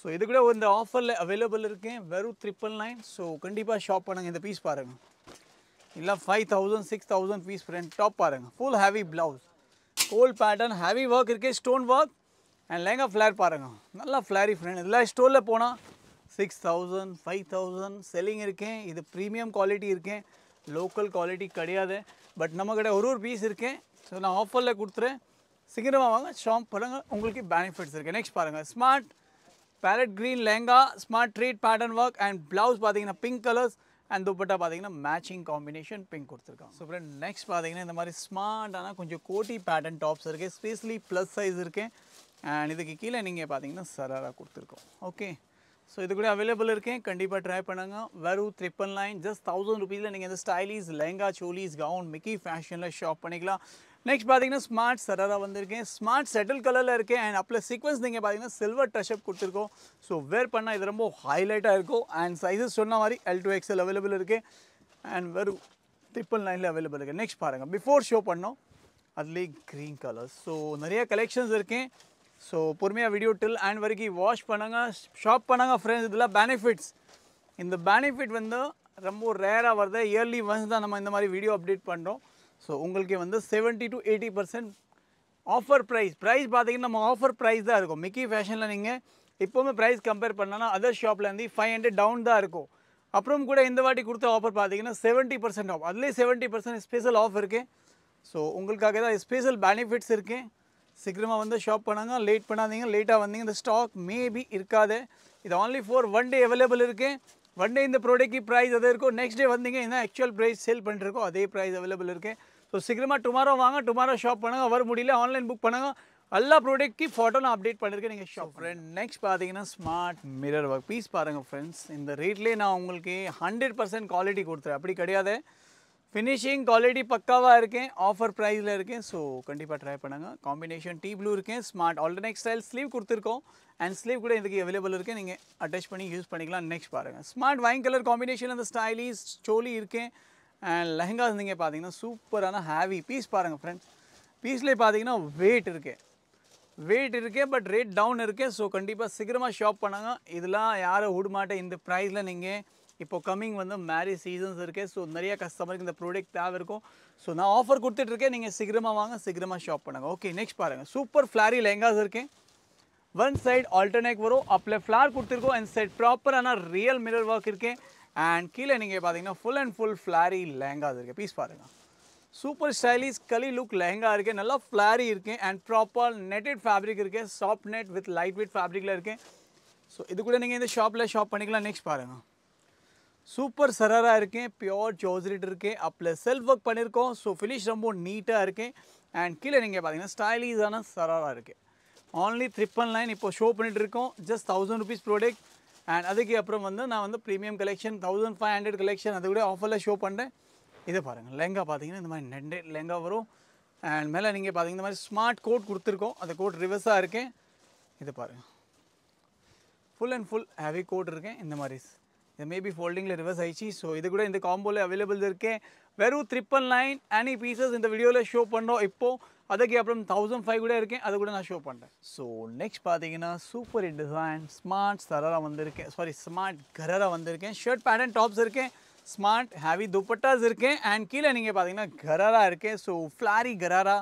ஸோ இது கூட இந்த ஆஃபரில் அவைலபிள் இருக்கேன் வெறும் ட்ரிப்பிள் நைன் ஸோ கண்டிப்பாக ஷாப் பண்ணுங்கள் இந்த பீஸ் பாருங்கள் இல்லை five thousand six thousand piece friend top பாருங்கள் ஃபுல் ஹெவி ப்ளவுஸ் கோல் பேட்டர்ன் ஹெவி ஒர்க் இருக்கே stone work and lehenga flare பாருங்கள் நல்லா ஃப்ளாரி ஃப்ரெண்ட் இதில் ஸ்டோரில் போனால் six thousand five thousand selling இருக்கேன் இது ப்ரீமியம் குவாலிட்டி இருக்கேன் லோக்கல் குவாலிட்டி கிடையாது பட் நம்ம கிட்ட ஒரு ஒரு பீஸ் இருக்கேன் ஸோ நான் ஆஃபரில் கொடுத்துறேன் சீக்கிரமாக வாங்க ஷாப் பாருங்கள் உங்களுக்கு பெனிஃபிட்ஸ் இருக்குது நெக்ஸ்ட் பாருங்கள் smart parrot green lehenga smart thread pattern work and blouse பார்த்தீங்கன்னா பிங்க் கலர்ஸ் அண்ட் துப்பட்டா பார்த்தீங்கன்னா மேட்சிங் காம்பினேஷன் பிங்க் கொடுத்துருக்காங்க ஸோ ஃப்ரெண்ட் நெக்ஸ்ட் பார்த்தீங்கன்னா இந்த மாதிரி ஸ்மார்ட்டான கொஞ்சம் கோட்டி பேட்டர்ன் டாப்ஸ் இருக்குது ஸ்பீஸ்லி ப்ளஸ் சைஸ் இருக்குது அண்ட் இதுக்கு கீழே நீங்கள் பார்த்தீங்கன்னா சராராக கொடுத்துருக்கோம் ஓகே ஸோ இது கூட அவைலபிள் இருக்கேன் கண்டிப்பாக ட்ரை பண்ணுங்கள் வெறும் த்ரிப்பன் லைன் ஜஸ்ட் தௌசண்ட் ருபீஸில் நீங்கள் இந்த stylish lehenga cholis gown Mickey ஃபேஷனில் ஷாப் பண்ணிக்கலாம் நெக்ஸ்ட் பார்த்தீங்கன்னா ஸ்மார்ட் சராராக வந்திருக்கேன் ஸ்மார்ட் செட்டில் கலரில் இருக்கேன் அண்ட் அப்பில் சீக்வன்ஸ் நீங்கள் பார்த்தீங்கன்னா சில்வர் டஷ்அப் கொடுத்துருக்கோம் ஸோ வேர் பண்ணால் இது ரொம்ப ஹைலைட்டாக இருக்கும் அண்ட் சைஸஸ் சொன்ன மாதிரி எல் டூ எக்ஸல் அவைலபிள் இருக்குது அண்ட் வெறும் ட்ரிப்பிள் நைனில் அவைலபிள் இருக்குது நெக்ஸ்ட் பாருங்கள் பிஃபோர் ஷோ பண்ணோம் அதுலேயே க்ரீன் கலர் ஸோ நிறைய கலெக்ஷன்ஸ் இருக்கேன் ஸோ பொறுமையாக வீடியோ டில் அண்ட் வரைக்கும் வாஷ் பண்ணாங்க ஷாப் பண்ணாங்க ஃப்ரெண்ட்ஸ் இதில் பெனிஃபிட்ஸ் இந்த பெனிஃபிட் வந்து ரொம்ப ரேராக வருது இயர்லி ஒன்ஸ் தான் நம்ம இந்த மாதிரி வீடியோ அப்டேட் பண்ணுறோம் ஸோ உங்களுக்கு வந்து seventy to eighty percent offer price price பார்த்தீங்கன்னா நம்ம ஆஃபர் ப்ரைஸ் தான் இருக்கும் மிக்கி ஃபேஷனில் நீங்கள் எப்போவுமே ப்ரைஸ் கம்பேர் பண்ணனா அதர் ஷாப்லேருந்து ஃபைவ் ஹண்ட்ரட் டவுன் தான் இருக்கும் அப்புறம் கூட இந்த வாட்டி கொடுத்த ஆஃபர் பார்த்தீங்கன்னா செவன்ட்டி பர்சன்ட் ஆஃப் அதுலேயே செவன்ட்டி பர்சன்ட் ஸ்பெஷல் ஆஃப் இருக்குது ஸோ உங்களுக்காக தான் ஸ்பெஷல் பெனிஃபிட்ஸ் இருக்குது சீக்கிரமாக வந்து ஷாப் பண்ணாங்க லேட் பண்ணாதீங்க லேட்டாக வந்தீங்க இந்த ஸ்டாக் மேபி இருக்காது இது only for one day available இருக்குது ஒன் டே இந்த ப்ராடக்ட்டுக்கு ப்ரைஸ் அதே இருக்கும் நெக்ஸ்ட் டே வந்தீங்க என்ன ஆக்சுவல் ப்ரைஸ் சேல் பண்ணிருக்கோம் அதே ப்ரைஸ் அவைலபிள் இருக்குது ஸோ சீக்கிரமாக டுமாரோ வாங்க டுமாரோ ஷாப் பண்ணுங்க வர முடியல ஆன்லைன் புக் பண்ணுங்க எல்லா ப்ராடக்ட்க்கு ஃபோட்டோ நான் அப்டேட் பண்ணியிருக்கேன் நீங்கள் ஷாப் ஃப்ரெண்ட் நெக்ஸ்ட் பார்த்தீங்கன்னா ஸ்மார்ட் மிரர் ஒர்க் பீஸ் பாருங்கள் ஃப்ரெண்ட்ஸ் இந்த ரேட்லேயே நான் உங்களுக்கு ஹண்ட்ரட் பர்சன்ட் குவாலிட்டி கொடுத்துறேன் அப்படி கிடையாது ஃபினிஷிங் குவாலிட்டி பக்காவாக இருக்கேன் ஆஃபர் ப்ரைஸில் இருக்கேன் ஸோ கண்டிப்பாக ட்ரை பண்ணுங்கள் காம்பினேஷன் டீ ப்ளூ இருக்கேன் ஸ்மார்ட் ஆல்டர்னேட் ஸ்டைல் ஸ்லீவ் கொடுத்துருக்கோம் அண்ட் ஸ்லீவ் கூட இதுக்கு அவைலபிள் இருக்குது நீங்கள் அட்டாச் பண்ணி யூஸ் பண்ணிக்கலாம் நெக்ஸ்ட் பாருங்கள் ஸ்மார்ட் வைன் கலர் காம்பினேஷன் அந்த ஸ்டைலிஷ் சோலி இருக்கேன் அண்ட் லெஹங்காஸ் இருந்தீங்க பார்த்தீங்கன்னா சூப்பரான ஹாவி பீஸ் பாருங்கள் ஃப்ரெண்ட்ஸ் பீஸ்லேயே பார்த்தீங்கன்னா வெயிட் இருக்குது வெயிட் இருக்கேன் பட் ரேட் டவுன் இருக்கேன் ஸோ கண்டிப்பாக சீக்கிரமாக ஷாப் பண்ணாங்க இதெல்லாம் யாரும் விடமாட்டேன் இந்த ப்ரைஸில் நீங்கள் இப்போ கம்மிங் வந்து மேரேஜ் சீசன்ஸ் இருக்குது ஸோ நிறைய கஸ்டமருக்கு இந்த ப்ராடக்ட் தேவை இருக்கும் ஸோ நான் ஆஃபர் கொடுத்துட்ருக்கேன் நீங்கள் சீக்கிரமாக வாங்க சீக்கிரமாக ஷாப் பண்ணுங்கள் ஓகே நெக்ஸ்ட் பாருங்கள் சூப்பர் ஃப்ளாரி லெங்காஸ் இருக்கேன் ஒன் சைட் ஆல்டர்னேக் வரும் அப்பில் ஃப்ளார் கொடுத்துருக்கோம் அண்ட் சைட் ப்ராப்பரான ரியல் மிரர் ஒர்க் இருக்கேன் அண்ட் கீழே நீங்கள் பார்த்தீங்கன்னா full and full flary lehengas இருக்குது பீஸ் பாருங்கள் சூப்பர் ஸ்டைலிஷ் கலி லுக் லெஹங்கா இருக்கேன் நல்லா ஃப்ளாரி இருக்கேன் அண்ட் ப்ராப்பர் நெட்டட் ஃபேப்ரிக் இருக்குது soft net with light weight ஃபேப்ரிக்கில் இருக்கேன் ஸோ இது கூட நீங்கள் இந்த ஷாப்பில் ஷாப் பண்ணிக்கலாம் நெக்ஸ்ட் பாருங்கள் சூப்பர் சராராக இருக்கேன் பியோர் ஜோஸ்ரிட் இருக்கேன் அப்பில் செல்ஃப் ஒர்க் பண்ணியிருக்கோம் ஸோ ஃபினிஷ் ரொம்ப நீட்டாக இருக்கேன் அண்ட் கீழே நீங்கள் பார்த்தீங்கன்னா ஸ்டைலீஸான சராராக இருக்குது ஆன்லி த்ரிப்பன் லைன் இப்போ ஷோ பண்ணிகிட்ருக்கோம் இருக்கோம் just thousand rupees product and அதுக்கு அப்புறம் வந்து நான் வந்து premium collection thousand five hundred collection அது கூட ஆஃபரில் ஷோ பண்ணுறேன் இதை பாருங்கள் லெங்கா பார்த்தீங்கன்னா இந்த மாதிரி நெண்டே லெங்கா வரும் அண்ட் மேலே நீங்கள் பார்த்தீங்கன்னா இந்த மாதிரி ஸ்மார்ட் கோட் கொடுத்துருக்கோம் அந்த கோட் ரிவர்ஸாக இருக்கேன் இதை பாருங்கள் full and full heavy coat இருக்கேன் இந்த மாதிரி இது மேபி ஃபோல்டிங்கில் ரிவர்ஸ் ஆயிடுச்சு ஸோ இது கூட இந்த காம்போவில் அவைலபிள் இருக்கேன் வெறும் ட்ரிப்பிள் நைன் அனி பீசஸ் இந்த வீடியோவில் ஷோ பண்ணோம் இப்போது அதுக்கு அப்புறம் தௌசண்ட் ஃபைவ் கூட இருக்கேன் அது கூட நான் ஷோ பண்ணுறேன் ஸோ நெக்ஸ்ட் பார்த்தீங்கன்னா சூப்பர் டிசைன் ஸ்மார்ட் சரரா வந்திருக்கேன் சாரி ஸ்மார்ட் கரரா வந்திருக்கேன் ஷர்ட் பேண்ட் டாப்ஸ் இருக்கேன் ஸ்மார்ட் ஹேவி துப்பட்டாஸ் இருக்கேன் அண்ட் கீழே நீங்கள் பார்த்தீங்கன்னா கராரா இருக்கேன் ஸோ ஃப்ளாரி கராரா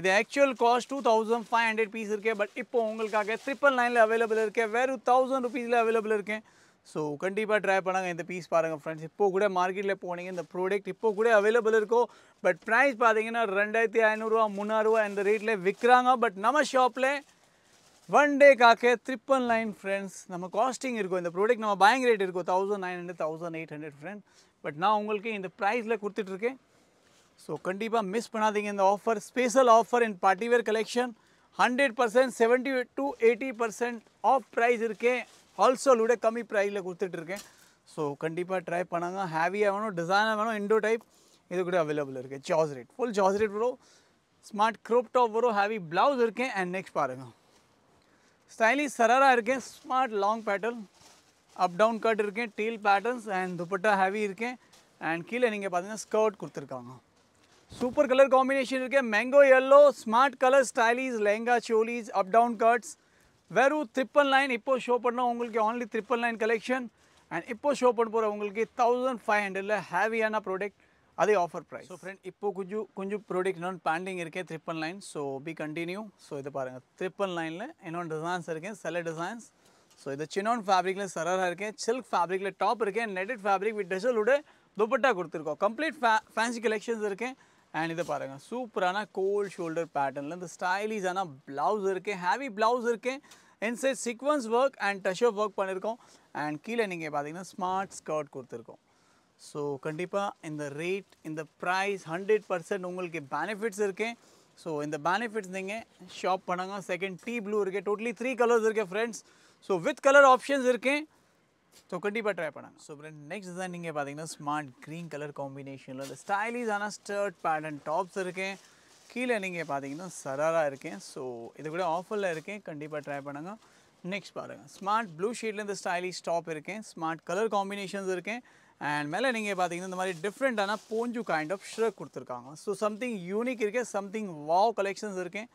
இது actual cost two thousand five hundred piece இருக்கே பட் இப்போ உங்களுக்காக ட்ரிப்பிள் நைனில் அவைலபிள் இருக்கேன் வேறு தௌசண்ட் ருபீஸில் அவைலபிள் இருக்கேன் ஸோ கண்டிப்பாக ட்ரை பண்ணாங்க இந்த பீஸ் பாருங்கள் ஃப்ரெண்ட்ஸ் இப்போ கூட மார்க்கெட்டில் போனீங்க இந்த ப்ராடக்ட் இப்போ கூட அவைலபிள் இருக்கும் பட் ப்ரைஸ் பார்த்தீங்கன்னா ரெண்டாயிரத்தி ஐநூறுரூவா முந்நூறுரூவா இந்த ரேட்டில் விற்கிறாங்க பட் நம்ம ஷாப்பில் ஒன் டே காக்க த்ரிப்பன் லைன் ஃப்ரெண்ட்ஸ் நம்ம காஸ்டிங் இருக்கும் இந்த ப்ராடக்ட் நம்ம பயங்க ரேட் இருக்கும் thousand nine hundred thousand eight hundred friend but நான் உங்களுக்கு இந்த ப்ரைஸில் கொடுத்துட்ருக்கேன் ஸோ கண்டிப்பாக மிஸ் பண்ணாதீங்க இந்த offer special offer in partywear collection hundred percent seventy to eighty percent off price இருக்கேன் हालसेल कमी प्रईल को कंपा ट्रे पड़ा हेवी डिजाइन वो इंडो टाइप इतकूलबल charge rate full charge rate वो स्मार्ट क्रोपटॉप वो हेवी ब्लौस अंड नेक्स्ट पांग style sharara smart long pattern up down cutter teal pattern and dupatta heavy and की नहीं पाती स्कर्ट को सूपर कलर कामे मैंगो यो smart colour style lehenga choli up down cuts வெறும் triple nine இப்போது ஷோ பண்ணால் உங்களுக்கு only triple nine collection and இப்போ ஷோ பண்ண போகிற உங்களுக்கு தௌசண்ட் ஃபைவ் ஹண்ட்ரடில் ஹேவியான ப்ராடக்ட் அதே ஆஃபர் ப்ரைஸ் ஸோ ஃப்ரெண்ட் இப்போ கொஞ்சம் கொஞ்சம் ப்ராடக்ட் நான் பேண்டிங் இருக்கேன் triple nine so be continue so இதை பாருங்கள் ட்ரிப்பல் நைனில் இன்னொன்று டிசைன்ஸ் இருக்கேன் சில டிசைன்ஸ் ஸோ இது சின்னோன் ஃபேப்ரிக்கில் சரராக இருக்கேன் சில்க் ஃபேப்ரிக்கில் டாப் இருக்கேன் நெட்டட் ஃபேப்ரிக் வித் விட துப்பட்டா கொடுத்துருக்கோம் கம்ப்ளீட் ஃபே ஃபேன்சி கலெக்ஷன்ஸ் இருக்கேன் அண்ட் இதை பாருங்கள் சூப்பரான கோல் ஷோல்டர் பேட்டர்னில் இந்த ஸ்டைலிஷான ப்ளவுஸ் இருக்குது ஹேவி ப்ளவுஸ் இருக்கேன் inside sequence work and touch of work பண்ணியிருக்கோம் அண்ட் கீழே நீங்கள் பார்த்தீங்கன்னா ஸ்மார்ட் ஸ்கர்ட் கொடுத்துருக்கோம் ஸோ கண்டிப்பாக இந்த ரேட் இந்த ப்ரைஸ் ஹண்ட்ரட் பர்சன்ட் உங்களுக்கு பெனிஃபிட்ஸ் இருக்குது ஸோ இந்த பெனிஃபிட்ஸ் நீங்கள் ஷாப் பண்ணுங்க செகண்ட் டீ ப்ளூ இருக்குது டோட்டலி த்ரீ கலர்ஸ் இருக்குது friends so with colour options இருக்குது ஸோ கண்டிப்பாக ட்ரை பண்ணுங்கள் ஸோ ஃப்ரெண்ட் நெக்ஸ்ட் தான் நீங்கள் பார்த்தீங்கன்னா ஸ்மார்ட் க்ரீன் கலர் காம்பினேஷனில் இந்த ஸ்டைலிஷான ஸ்டர்ட் பேட்டர்ன் டாப்ஸ் இருக்கேன் கீழே நீங்கள் பார்த்தீங்கன்னா சராரா இருக்கேன் ஸோ இது கூட ஆஃபரில் இருக்கேன் கண்டிப்பாக ட்ரை பண்ணுங்கள் நெக்ஸ்ட் பாருங்கள் ஸ்மார்ட் ப்ளூ ஷீட்ல இந்த ஸ்டைலிஷ் டாப் இருக்கேன் ஸ்மார்ட் கலர் காம்பினேஷன்ஸ் இருக்கேன் அண்ட் மேலே நீங்கள் பார்த்தீங்கன்னா இந்த மாதிரி டிஃப்ரெண்ட்டான போஞ்சு கைண்ட் ஆஃப் ஷ்ரக் கொடுத்துருக்காங்க ஸோ சம்திங் யூனிக் இருக்குது சம்திங் வாவ் கலெக்ஷன்ஸ் இருக்கேன்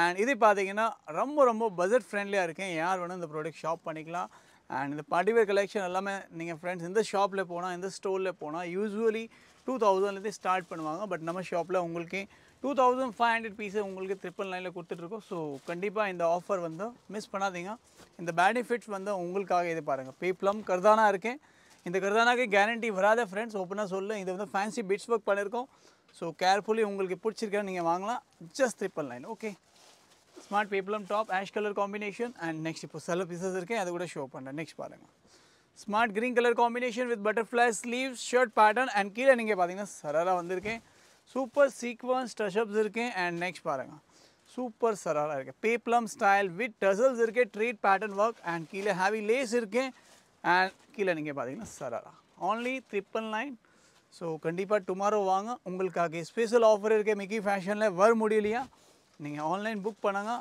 அண்ட் இது பார்த்தீங்கன்னா ரொம்ப ரொம்ப பட்ஜெட் ஃப்ரெண்ட்லியாக இருக்கேன் யார் வேணும் இந்த ப்ராடக்ட் ஷாப் பண்ணிக்கலாம் அண்ட் இந்த பார்ட்டிவேர் கலெக்ஷன் எல்லாமே நீங்கள் ஃப்ரெண்ட்ஸ் இந்த ஷாப்பில் போனால் இந்த ஸ்டோரில் போனால் யூஸ்வலி டூ தௌசண்ட்லேருந்து ஸ்டார்ட் பண்ணுவாங்க பட் நம்ம ஷாப்பில் உங்களுக்கு two thousand five hundred piece உங்களுக்கு ட்ரிப்பிள் நைனில் கொடுத்துட்ருக்கோம் ஸோ கண்டிப்பாக இந்த ஆஃபர் வந்து மிஸ் பண்ணாதீங்க இந்த பெனிஃபிட்ஸ் வந்து உங்களுக்காக இது பாருங்கள் பீப்ளம் கர்தானா இருக்கேன் இந்த கருதானாக்கே கேரண்டி வராத ஃப்ரெண்ட்ஸ் ஓப்பனாக சொல்லு இது வந்து ஃபேன்சி பிட்ஸ் ஒர்க் பண்ணியிருக்கோம் ஸோ கேர்ஃபுல்லி உங்களுக்கு பிடிச்சிருக்கேன் நீங்கள் வாங்கலாம் just triple nine okay smart peplum top ash colour combination and next सल पीसस् शो पड़े नेक्स्ट पारें स्मार्ट ग्रीन कलर कामेन with butterfly sleeve shirt pattern and की नहीं पाती सरारा वह सूपर सीक्वें टशप्स अंड नेक्स्ट पारें super sharara plum style with tassel ट्रीट पैटर्न वर्क अंड की हेवी लेस अंड की नहीं पाती सरारा ओनली ट्रिपल नईन सो कंपा टुमारो वांग उपेल आफर मिकी फैशन वर मुड़ी நீங்கள் ஆன்லைன் புக் பண்ணாங்க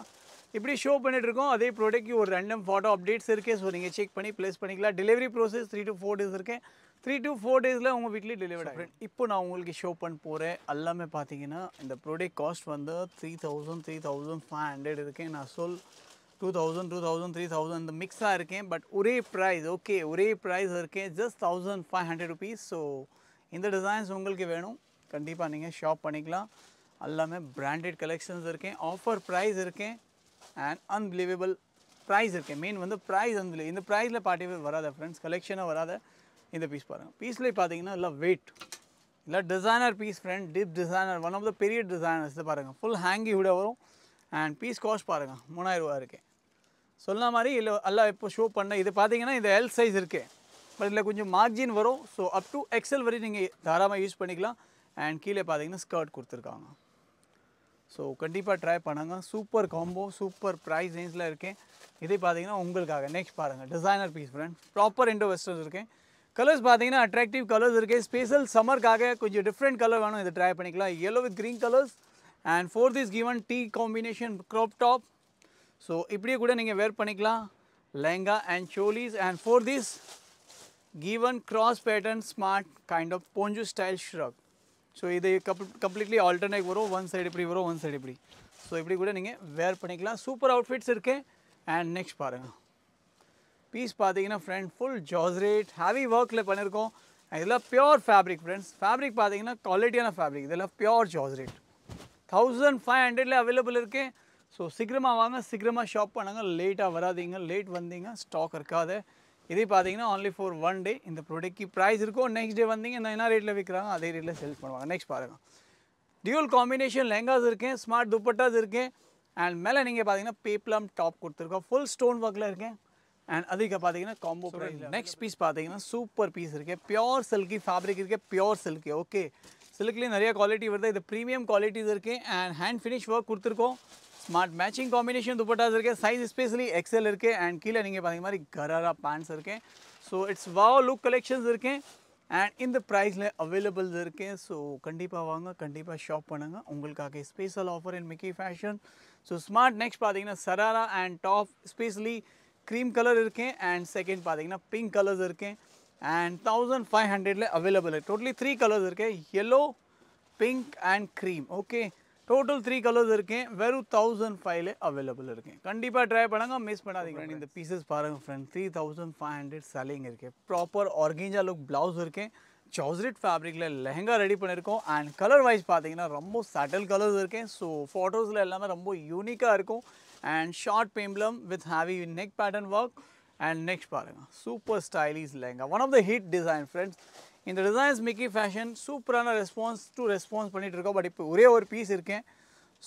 இப்படி ஷோ பண்ணிகிட்ருக்கோம் அதே ப்ராடக்ட்க்கு ஒரு ரெண்டம் ஃபோட்டோ அப்டேட்ஸ் இருக்கே ஸோ நீங்கள் செக் பண்ணி ப்ளேஸ் பண்ணிக்கலாம் delivery process three to four days இருக்குது த்ரீ டு ஃபோர் டேஸில் உங்கள் வீட்லேயே டெலிவரி ஆகிறேன் இப்போ நான் உங்களுக்கு ஷோ பண்ண போகிறேன் எல்லாமே பார்த்தீங்கன்னா இந்த ப்ராடக்ட் காஸ்ட் வந்து three thousand three thousand five hundred இருக்கேன் நான் சொல் two thousand two thousand three thousand இந்த மிக்ஸாக இருக்கேன் பட் ஒரே ப்ரைஸ் ஓகே ஒரே ப்ரைஸ் இருக்கேன் just thousand five hundred rupees so இந்த டிசைன்ஸ் உங்களுக்கு வேணும் கண்டிப்பாக நீங்கள் ஷாப் பண்ணிக்கலாம் எல்லாமே பிராண்டட் கலெக்ஷன்ஸ் இருக்கேன் ஆஃபர் ப்ரைஸ் இருக்கேன் அண்ட் அன்பிலீவபிள் ப்ரைஸ் இருக்கேன் மெயின் வந்து ப்ரைஸ் அன்பிலி இந்த ப்ரைஸில் பார்ட்டி வராத ஃப்ரெண்ட்ஸ் கலெக்ஷனாக வராத இந்த பீஸ் பாருங்கள் பீஸ்லேயே பார்த்தீங்கன்னா எல்லாம் வெயிட் இல்லை டிசைனர் பீஸ் ஃப்ரெண்ட் டிப் டிசைனர் ஒன் ஆஃப் த பெரிய டிசைனர்ஸ் பாருங்கள் ஃபுல் ஹேங்கி விட வரும் அண்ட் பீஸ் காஸ்ட் பாருங்கள் மூணாயிரரூவா இருக்கேன் சொன்ன மாதிரி இல்லை எல்லாம் இப்போ ஷோ பண்ண இது பார்த்தீங்கன்னா இந்த எல் சைஸ் இருக்குது பட் இதில் கொஞ்சம் மார்ஜின் வரும் ஸோ அப் டு எக்ஸல் வரையும் நீங்கள் தாராளமாக யூஸ் பண்ணிக்கலாம் அண்ட் கீழே பார்த்தீங்கன்னா ஸ்கர்ட் கொடுத்துருக்காங்க ஸோ கண்டிப்பாக ட்ரை பண்ணுங்க சூப்பர் காம்போ சூப்பர் ப்ரைஸ் ரேஞ்சில் இருக்கேன் இதே பார்த்தீங்கன்னா உங்களுக்காக நெக்ஸ்ட் பாருங்கள் designer piece friend proper Indo westerns இருக்கேன் கலர்ஸ் பார்த்தீங்கன்னா அட்ராக்டிவ் கலர்ஸ் இருக்குது ஸ்பெஷல் சம்மருக்காக கொஞ்சம் டிஃப்ரெண்ட் கலர் வேணும் இதை ட்ரை பண்ணிக்கலாம் yellow with green colours and fourth is given tee combination crop top so இப்படியே கூட நீங்கள் வேர் பண்ணிக்கலாம் lehenga and cholis and for this given cross pattern smart kind of poncho style shrug so இது கப் completely alternate வரும் one side இப்படி வரும் one side இப்படி ஸோ இப்படி கூட நீங்கள் வேர் பண்ணிக்கலாம் சூப்பர் அவுட்ஃபிட்ஸ் இருக்குது அண்ட் நெக்ஸ்ட் பாருங்கள் பீஸ் பார்த்தீங்கன்னா ஃப்ரெண்ட் ஃபுல் ஜாஸ்ரேட் ஹேவி ஒர்க்கில் பண்ணியிருக்கோம் இதெல்லாம் பியோர் ஃபேப்ரிக் ஃப்ரெண்ட்ஸ் ஃபேப்ரிக் பார்த்தீங்கன்னா குவாலிட்டியான ஃபேப்ரிக் இதெல்லாம் பியோர் ஜாஸ்ரேட் தௌசண்ட் ஃபைவ் ஹண்ட்ரட்ல அவைலபிள் இருக்குது ஸோ சீக்கிரமாக வாங்க சீக்கிரமாக ஷாப் பண்ணுங்கள் லேட்டாக வராதிங்க லேட் வந்தீங்க ஸ்டாக் இருக்காது இதே பார்த்தீங்கன்னா ஆன்லி ஃபார் ஒன் டே இந்த ப்ராடக்ட்க்கு ப்ரைஸ் இருக்கும் நெக்ஸ்ட் டே வந்தீங்கன்னா என்ன ரேட்டில் விற்கிறாங்க அதே ரேட்டில் சேல்ஸ் பண்ணுவாங்க நெக்ஸ்ட் பாருங்க டியூல் காம்பினேஷன் லெங்காஸ் இருக்கேன் ஸ்மார்ட் துப்பட்டாஸ் இருக்கேன் அண்ட் மேலே நீங்கள் பார்த்தீங்கன்னா பேப்ளம் டாப் கொடுத்துருக்கோம் ஃபுல் ஸ்டோன் ஒர்க்கில் இருக்கேன் அண்ட் அதுக்கு பார்த்தீங்கன்னா காம்போ ப்ரைஸ் நெக்ஸ்ட் பீஸ் பார்த்தீங்கன்னா சூப்பர் பீஸ் இருக்குது பியோர் சில்கி ஃபேப்ரிக் இருக்குது பியோர் சில்கி ஓகே சில்க்லேயும் நிறைய குவாலிட்டி வருது இது ப்ரீமியம் குவாலிட்டிஸ் இருக்குது அண்ட் ஹேண்ட் ஃபினிஷ் ஒர்க் கொடுத்துருக்கோம் ಸ್ಮಾರ್ಟ್ ಮ್ಯಾಚಿಂಗ್ ಕಾಂಬಿನೇಷನ್ ದುಪಟ್ಟಾಸ್ ಇರಕ್ಕೆ ಸೈಜ್ ಸ್ಪೆಷಲಿ ಎಕ್ಸೆಲ್ ಇರಕ್ಕೆ ಆ್ಯಂಡ್ கீழே நீங்கள் பார்த்தீங்க மாதிரி கராரா பேண்ட்ஸ் இருக்கு so it's wow look collections இருக்கு அண்ட் இந்த ப்ரைஸில் அவைலபிள்ஸ் இருக்கு ஸோ கண்டிப்பாக வாங்க கண்டிப்பாக ஷாப் பண்ணுங்க உங்களுக்காக special offer in Mickey fashion so smart next பார்த்தீங்கன்னா sharara and top specially cream colour இருக்கேன் அண்ட் செகண்ட் பார்த்தீங்கன்னா பிங்க் கலர்ஸ் இருக்கேன் அண்ட் தௌசண்ட் ஃபைவ் ஹண்ட்ரடில் அவைலபிள் இருக்குது டோட்டலி த்ரீ கலர்ஸ் இருக்குது yellow pink and cream okay total three colours இருக்கேன் வெறும் thousand ஃபைவ்ல அவைலபிள் இருக்கேன் கண்டிப்பாக ட்ரை பண்ணுங்க மிஸ் பண்ணாதீங்க இந்த பீசஸ் பாருங்கள் friend three thousand five hundred selling இருக்கேன் ப்ராப்பர் ஆர்கேஞ்சா லுக் ப்ளவுஸ் இருக்கேன் ஜார்ஜெட் ஃபேப்ரிக்கில் லெஹங்கா ரெடி பண்ணியிருக்கோம் அண்ட் கலர் வைஸ் பார்த்தீங்கன்னா ரொம்ப சட்டில் கலர்ஸ் இருக்கேன் ஸோ ஃபோட்டோஸில் எல்லாமே ரொம்ப யூனிக்காக இருக்கும் and short peplum with heavy neck pattern work and next பாருங்கள் super stylish lehenga one of the hit design friends இந்த டிசைன்ஸ் மிக்கி ஃபேஷன் சூப்பரான ரெஸ்பான்ஸ் டு ரெஸ்பான்ஸ் பண்ணிகிட்ருக்கோம் பட் இப்போ ஒரே ஒரு பீஸ் இருக்கேன்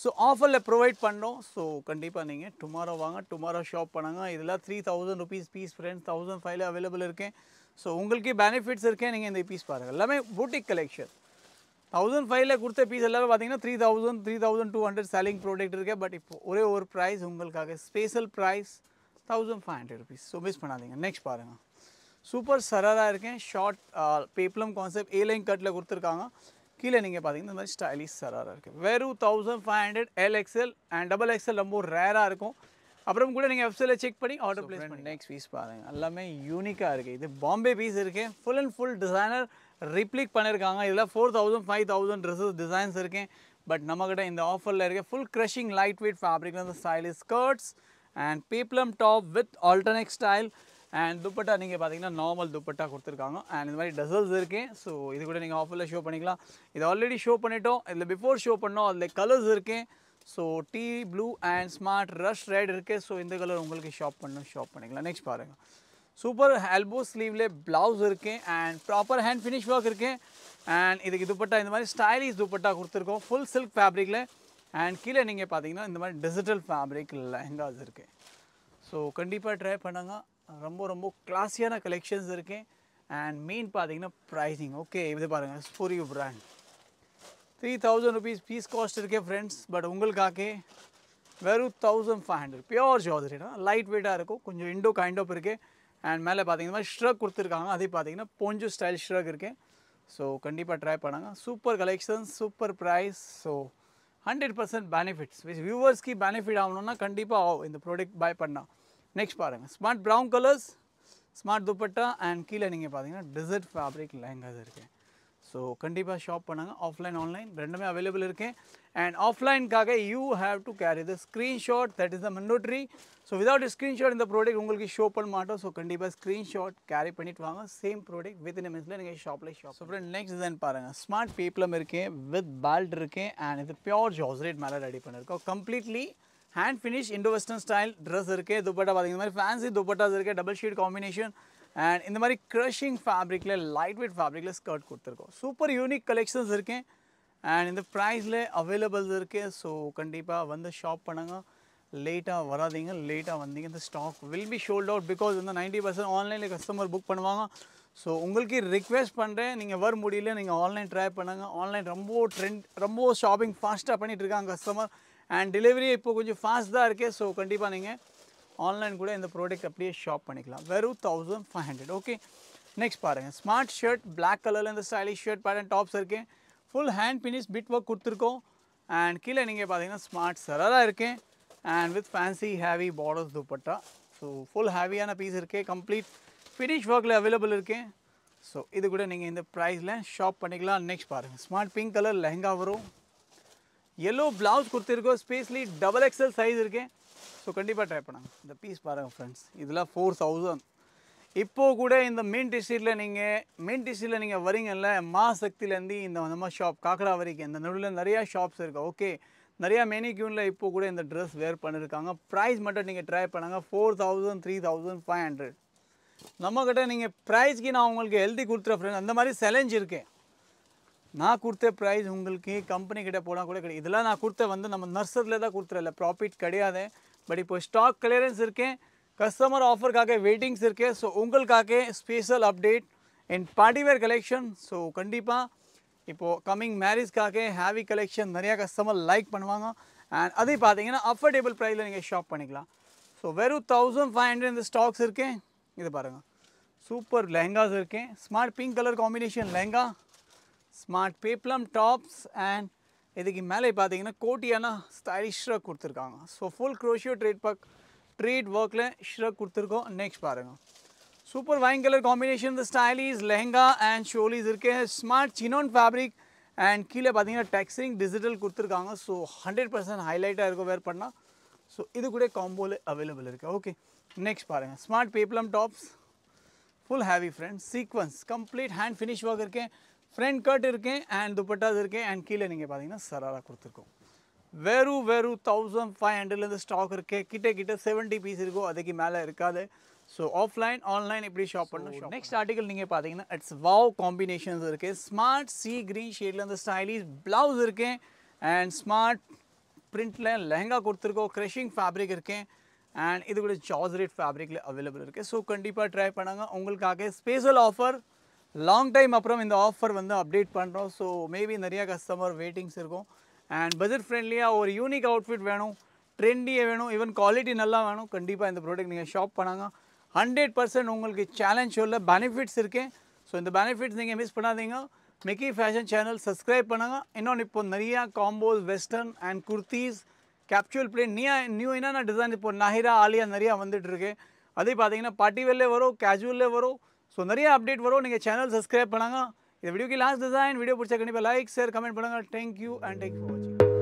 ஸோ ஆஃபரில் ப்ரொவைட் பண்ணோம் ஸோ கண்டிப்பாக நீங்கள் டுமாரோ வாங்க டுமாரோ ஷாப் பண்ணுங்கள் இதெல்லாம் three thousand rupees piece friends thousand ஃபைவ்ல அவைலபிள் இருக்கேன் ஸோ உங்களுக்கு பெனிஃபிட்ஸ் இருக்கேன் நீங்கள் இந்த பீஸ் பாருங்கள் எல்லாமே பூட்டிக் கலெக்ஷன் தௌசண்ட் ஃபைவ்ல கொடுத்த பீஸ் எல்லாமே பார்த்தீங்கன்னா three thousand three thousand two hundred selling product இருக்குது பட் இப்போ ஒரே ஒரு ப்ரைஸ் உங்களுக்காக special price thousand five hundred rupees so miss பண்ணாதீங்க நெக்ஸ்ட் பாருங்கள் சூப்பர் சரராக இருக்கேன் short peplum concept A line கட்டில் கொடுத்துருக்காங்க கீழே நீங்கள் பார்த்தீங்கன்னா இந்த மாதிரி ஸ்டைலிஷ் சராராக இருக்குது வெறும் thousand five hundred L XL and double XL ரொம்ப ரேராக இருக்கும் அப்புறம் கூட நீங்கள் வெப்சைட்டில் செக் பண்ணி ஆர்டர் ப்ளேஸ் பண்ணி நெக்ஸ்ட் பீஸ் பாருங்கள் எல்லாமே யூனிக்காக இருக்குது இது பாம்பே பீஸ் இருக்குது full and full designer replica பண்ணியிருக்காங்க இதில் four thousand five thousand dresses designs இருக்கேன் பட் நம்மக்கிட்ட இந்த ஆஃபரில் இருக்க full crushing light weight fabric வந்து stylish skirts and peplum top with alternate style and dupatta நீங்கள் பார்த்தீங்கன்னா நார்மல் துப்பட்டா கொடுத்துருக்காங்க அண்ட் இந்த மாதிரி டெசல்ஸ் இருக்கேன் ஸோ இது கூட நீங்கள் ஆஃபரில் ஷோ பண்ணிக்கலாம் இது ஆல்ரெடி ஷோ பண்ணிட்டோம் இதில் பிஃபோர் ஷோ பண்ணோம் அதில் கலர்ஸ் இருக்கேன் so deep blue and smart rush red இருக்குது ஸோ இந்த கலர் உங்களுக்கு ஷாப் பண்ணணும் ஷாப் பண்ணிக்கலாம் நெக்ஸ்ட் பாருங்கள் சூப்பர் ஆல்போ ஸ்லீவில் ப்ளவுஸ் இருக்கேன் and proper hand finish work இருக்கேன் அண்ட் இதுக்கு துப்பட்டா இந்த மாதிரி ஸ்டைலிஷ் துப்பட்டா கொடுத்துருக்கோம் ஃபுல் சில்க் ஃபேப்ரிக்கில் அண்ட் கீழே நீங்கள் பார்த்தீங்கன்னா இந்த மாதிரி டிஜிட்டல் ஃபேப்ரிக் லெஹங்காஸ் இருக்குது ஸோ கண்டிப்பாக ட்ரை பண்ணுங்கள் ரொம்ப ரொம்ப கிளாஸியான கலெக்ஷன்ஸ் இருக்குது அண்ட் மெயின் பார்த்தீங்கன்னா ப்ரைஸிங் ஓகே இது பாருங்கள் story brand three thousand rupees piece cost இருக்கே ஃப்ரெண்ட்ஸ் பட் உங்களுக்காக வெறும் தௌசண்ட் ஃபைவ் ஹண்ட்ரட் பியோர் ஜோதரினா லைட் வெயிட்டாக இருக்கும் கொஞ்சம் இண்டோ கைண்ட் ஆஃப் இருக்குது அண்ட் மேலே பார்த்தீங்கன்னா ஸ்ட்ரக் கொடுத்துருக்காங்க அதே பார்த்தீங்கன்னா பொஞ்சு ஸ்டைல் ஸ்ட்ரக் இருக்குது ஸோ கண்டிப்பாக ட்ரை பண்ணாங்க super collections super price so hundred percent benefits வியூவர்ஸ்க்கு பெனிஃபிட் ஆகணும்னா கண்டிப்பாக இந்த ப்ராடக்ட் பை பண்ணால் நெக்ஸ்ட் பாரோம் smart brown colours smart dupatta and கீழ நீங்க பாத்தீங்கன்னா டெசர்ட் ஃபேப்ரிக் லேங்கர் இருக்கு சோ கண்டிப்பா ஷாப் பண்ணங்க ஆஃப்லைன் ஆன்லைன் ரெண்டும் अवेलेबल இருக்கேன் அண்ட் ஆஃப்லைன்காக you have to carry the screenshot that is a mandatory so without screenshot in the product உங்களுக்கு ஷோ பண்ண மாட்டா சோ கண்டிப்பா ஸ்கிரீன்ஷாட் கேரி பண்ணிட்டு வாங்க சேம் ப்ராடக்ட் வித் இன் மெஸ்ல நீங்க ஷாப்ல shop so friend next design பாருங்க ஸ்மார்ட் பேப்லம் இருக்கேன் வித் பால்ட் இருக்கேன் அண்ட் இது பியூர் ஜாஸ்ரேட் மெல ரெடி பண்ணிருக்கோம் completely hand finish Indo western style dress இருக்குது துப்பட்டா பார்த்திங்க இந்த மாதிரி ஃபேன்சி துப்பட்டாஸ் இருக்குது டபுள் ஷீட் காம்பினேஷன் அண்ட் இந்த மாதிரி க்ரஷிங் ஃபேப்ரிக்கில் லைட் வெயிட் ஃபேப்ரிக்கில் ஸ்கர்ட் கொடுத்துருக்கோம் சூப்பர் யூனிக் கலெக்ஷன்ஸ் இருக்கேன் அண்ட் இந்த ப்ரைஸில் அவைலபிள்ஸ் இருக்குது ஸோ கண்டிப்பாக வந்து ஷாப் பண்ணுங்கள் லேட்டாக வராதிங்க லேட்டாக வந்தீங்க இந்த stock will be sold out because இந்த நைன்ட்டி பர்சன்ட் ஆன்லைனில் கஸ்டமர் புக் பண்ணுவாங்க ஸோ உங்களுக்கு ரிக்வெஸ்ட் பண்ணுறேன் நீங்கள் வர முடியல நீங்கள் ஆன்லைன் ட்ரை பண்ணுங்கள் ஆன்லைன் ரொம்ப ட்ரெண்ட் ரொம்ப ஷாப்பிங் ஃபாஸ்ட்டாக பண்ணிகிட்ருக்காங்க கஸ்டமர் அண்ட் டெலிவரி இப்போ கொஞ்சம் ஃபாஸ்ட் தான் இருக்குது ஸோ கண்டிப்பாக நீங்கள் ஆன்லைன் கூட இந்த ப்ராடக்ட் அப்படியே ஷாப் பண்ணிக்கலாம் வெறும் thousand five hundred okay next பாருங்கள் ஸ்மார்ட் ஷர்ட் பிளாக் கலரில் இந்த ஸ்டைலிஷ் ஷர்ட் பேட்டன் டாப்ஸ் இருக்கேன் full hand finish fit work கொடுத்துருக்கோம் அண்ட் கீழே நீங்கள் பார்த்தீங்கன்னா ஸ்மார்ட் சரராக இருக்கேன் and with fancy heavy borders dupatta so full ஹேவியான பீஸ் இருக்குது கம்ப்ளீட் ஃபினிஷ் ஒர்க்கில் அவைலபிள் இருக்குது ஸோ இது கூட நீங்கள் இந்த ப்ரைஸில் ஷாப் பண்ணிக்கலாம் நெக்ஸ்ட் பாருங்கள் ஸ்மார்ட் பிங்க் கலர் லெஹங்கா வரும் எல்லோ ப்ளவுஸ் கொடுத்துருக்கோம் ஸ்பேஸ்லி டபுள் எக்ஸல் சைஸ் இருக்கேன் ஸோ கண்டிப்பாக ட்ரை பண்ணாங்க இந்த பீஸ் பாருங்கள் ஃப்ரெண்ட்ஸ் இதில் ஃபோர் தௌசண்ட் இப்போது கூட இந்த மீன் டிஸ்ட்ரிக்டில் நீங்கள் மீன் டிஸ்ட்ரிக்டில் நீங்கள் வரீங்கல்ல மா சக்திலேருந்து இந்த நம்ம ஷாப் காக்கடா வரைக்கும் இந்த நடுவில் நிறையா ஷாப்ஸ் இருக்குது ஓகே நிறையா மெனிக்யூனில் இப்போ கூட இந்த ட்ரெஸ் வேர் பண்ணியிருக்காங்க ப்ரைஸ் மட்டும் நீங்கள் ட்ரை பண்ணுங்க four thousand three thousand five hundred நம்மக்கிட்ட நீங்கள் ப்ரைஸ்க்கு நான் உங்களுக்கு ஹெல்தி கொடுத்துருவேன் ஃப்ரெண்ட் அந்த மாதிரி சேலஞ்ச் இருக்கேன் நான் கொடுத்த ப்ரைஸ் உங்களுக்கு கம்பெனி கிட்டே போனால் கூட கிடையாது இதெல்லாம் நான் கொடுத்த வந்து நம்ம நர்சரியில் தான் கொடுத்துருல ப்ராஃபிட் கிடையாது பட் இப்போ ஸ்டாக் கிளியரன்ஸ் இருக்கேன் கஸ்டமர் ஆஃபருக்காக வெயிட்டிங்ஸ் இருக்கு ஸோ உங்களுக்காக ஸ்பெஷல் அப்டேட் என் பார்ட்டிவேர் கலெக்ஷன் ஸோ கண்டிப்பாக இப்போது கம்மிங் மேரேஜ்க்காக ஹேவி கலெக்ஷன் நிறையா கஸ்டமர் லைக் பண்ணுவாங்க அண்ட் அதே பார்த்தீங்கன்னா அஃபோர்டபுள் ப்ரைஸில் நீங்கள் ஷாப் பண்ணிக்கலாம் ஸோ வெறும் தௌசண்ட் ஃபைவ் ஹண்ட்ரட் இந்த ஸ்டாக்ஸ் இருக்கேன் இது பாருங்கள் சூப்பர் லெங்காஸ் இருக்கேன் smart pink colour combination lehenga smart peplum tops and இதுக்கு மேலே பார்த்தீங்கன்னா கோட்டியானா ஸ்டைலிஷ் ஷ்ரக் கொடுத்துருக்காங்க so full crochet thread back thread ஒர்க்கில் ஷ்ரக் கொடுத்துருக்கோம் நெக்ஸ்ட் பாருங்கள் சூப்பர் வைன் கலர் காம்பினேஷன் இந்த ஸ்டைலிஸ் லெஹங்கா அண்ட் ஷோலிஸ் இருக்குது ஸ்மார்ட் சினோன் ஃபேப்ரிக் அண்ட் கீழே பார்த்தீங்கன்னா டெக்ஸரிங் டிஜிட்டல் கொடுத்துருக்காங்க ஸோ ஹண்ட்ரட் பர்சன்ட் ஹைலைட்டாக இருக்கும் வேர் பண்ணால் ஸோ இது கூட காம்போவில் அவைலபிள் இருக்குது ஓகே நெக்ஸ்ட் பாருங்கள் smart peplum tops full heavy front sequins complete hand finish work இருக்கேன் फ्रंट कट இருக்கேன் and दुपट्टा இருக்கு and கீழ நீங்க பாத்தீங்கன்னா sharara குடுத்துறோம் whereu whereu 1500 in the stock रखे கிட்ட கிட்ட 70 पीस இருக்கு ಅದಕ್ಕೆ மேல இருக்காது so offline online இப்படி ஷாப் பண்ணுங்க नेक्स्ट आर्टिकल நீங்க பாத்தீங்கன்னா इट्स வாவ் காம்பினேஷன்ஸ் இருக்கு smart sea green shadeல அந்த ஸ்டைலிஷ் ब्लाउज இருக்கேன் and smart printல लहंगा குடுத்துற கோ கிரஷிங் ஃபேப்ரிக் இருக்கேன் and இது கூட ஜார்ரிட் ஃபேப்ரிக்ல अवेलेबल இருக்கே so கண்டிப்பா ட்ரை பண்ணுங்க உங்களுக்கு அகே ஸ்பெஷல் ஆஃபர் லாங் டைம் அப்புறம் இந்த ஆஃபர் வந்து அப்டேட் பண்ணுறோம் ஸோ மேபி நிறையா கஸ்டமர் வெயிட்டிங்ஸ் இருக்கும் அண்ட் பட்ஜெட் ஃப்ரெண்ட்லியாக ஒரு யூனிக் அவுட்ஃபிட் வேணும் ட்ரெண்டியே வேணும் ஈவன் குவாலிட்டி நல்லா வேணும் கண்டிப்பாக இந்த ப்ராடக்ட் நீங்கள் ஷாப் பண்ணாங்க ஹண்ட்ரட் பர்சன்ட் உங்களுக்கு சேலஞ்ச் உள்ள பெனிஃபிட்ஸ் இருக்கேன் ஸோ இந்த பெனிஃபிட்ஸ் நீங்கள் மிஸ் பண்ணாதீங்க மிக்கி ஃபேஷன் சேனல் சப்ஸ்கிரைப் பண்ணுங்கள் இன்னொன்று இப்போ நிறையா combos western and kurtis casual plain நியா நியூ என்னென்ன டிசைன் இப்போ நஹிரா ஆலியா நிறையா வந்துட்டுருக்கு அதே பார்த்தீங்கன்னா பார்ட்டி வரும் கேஜுவல்லே வரும் ஸோ நிறைய அப்டேட் வரும் நீங்கள் சேனல் சப்ஸ்கிரைப் பண்ணுங்கள் இந்த வீடியோக்கு லாஸ்ட் டிசைன் வீடியோ பிடிச்ச கண்டிப்பாக லைக் ஷேர் கமெண்ட் பண்ணுங்கள் தேங்க்யூ அண்ட் தேங்க்யூ ஃபார் வாட்சிங்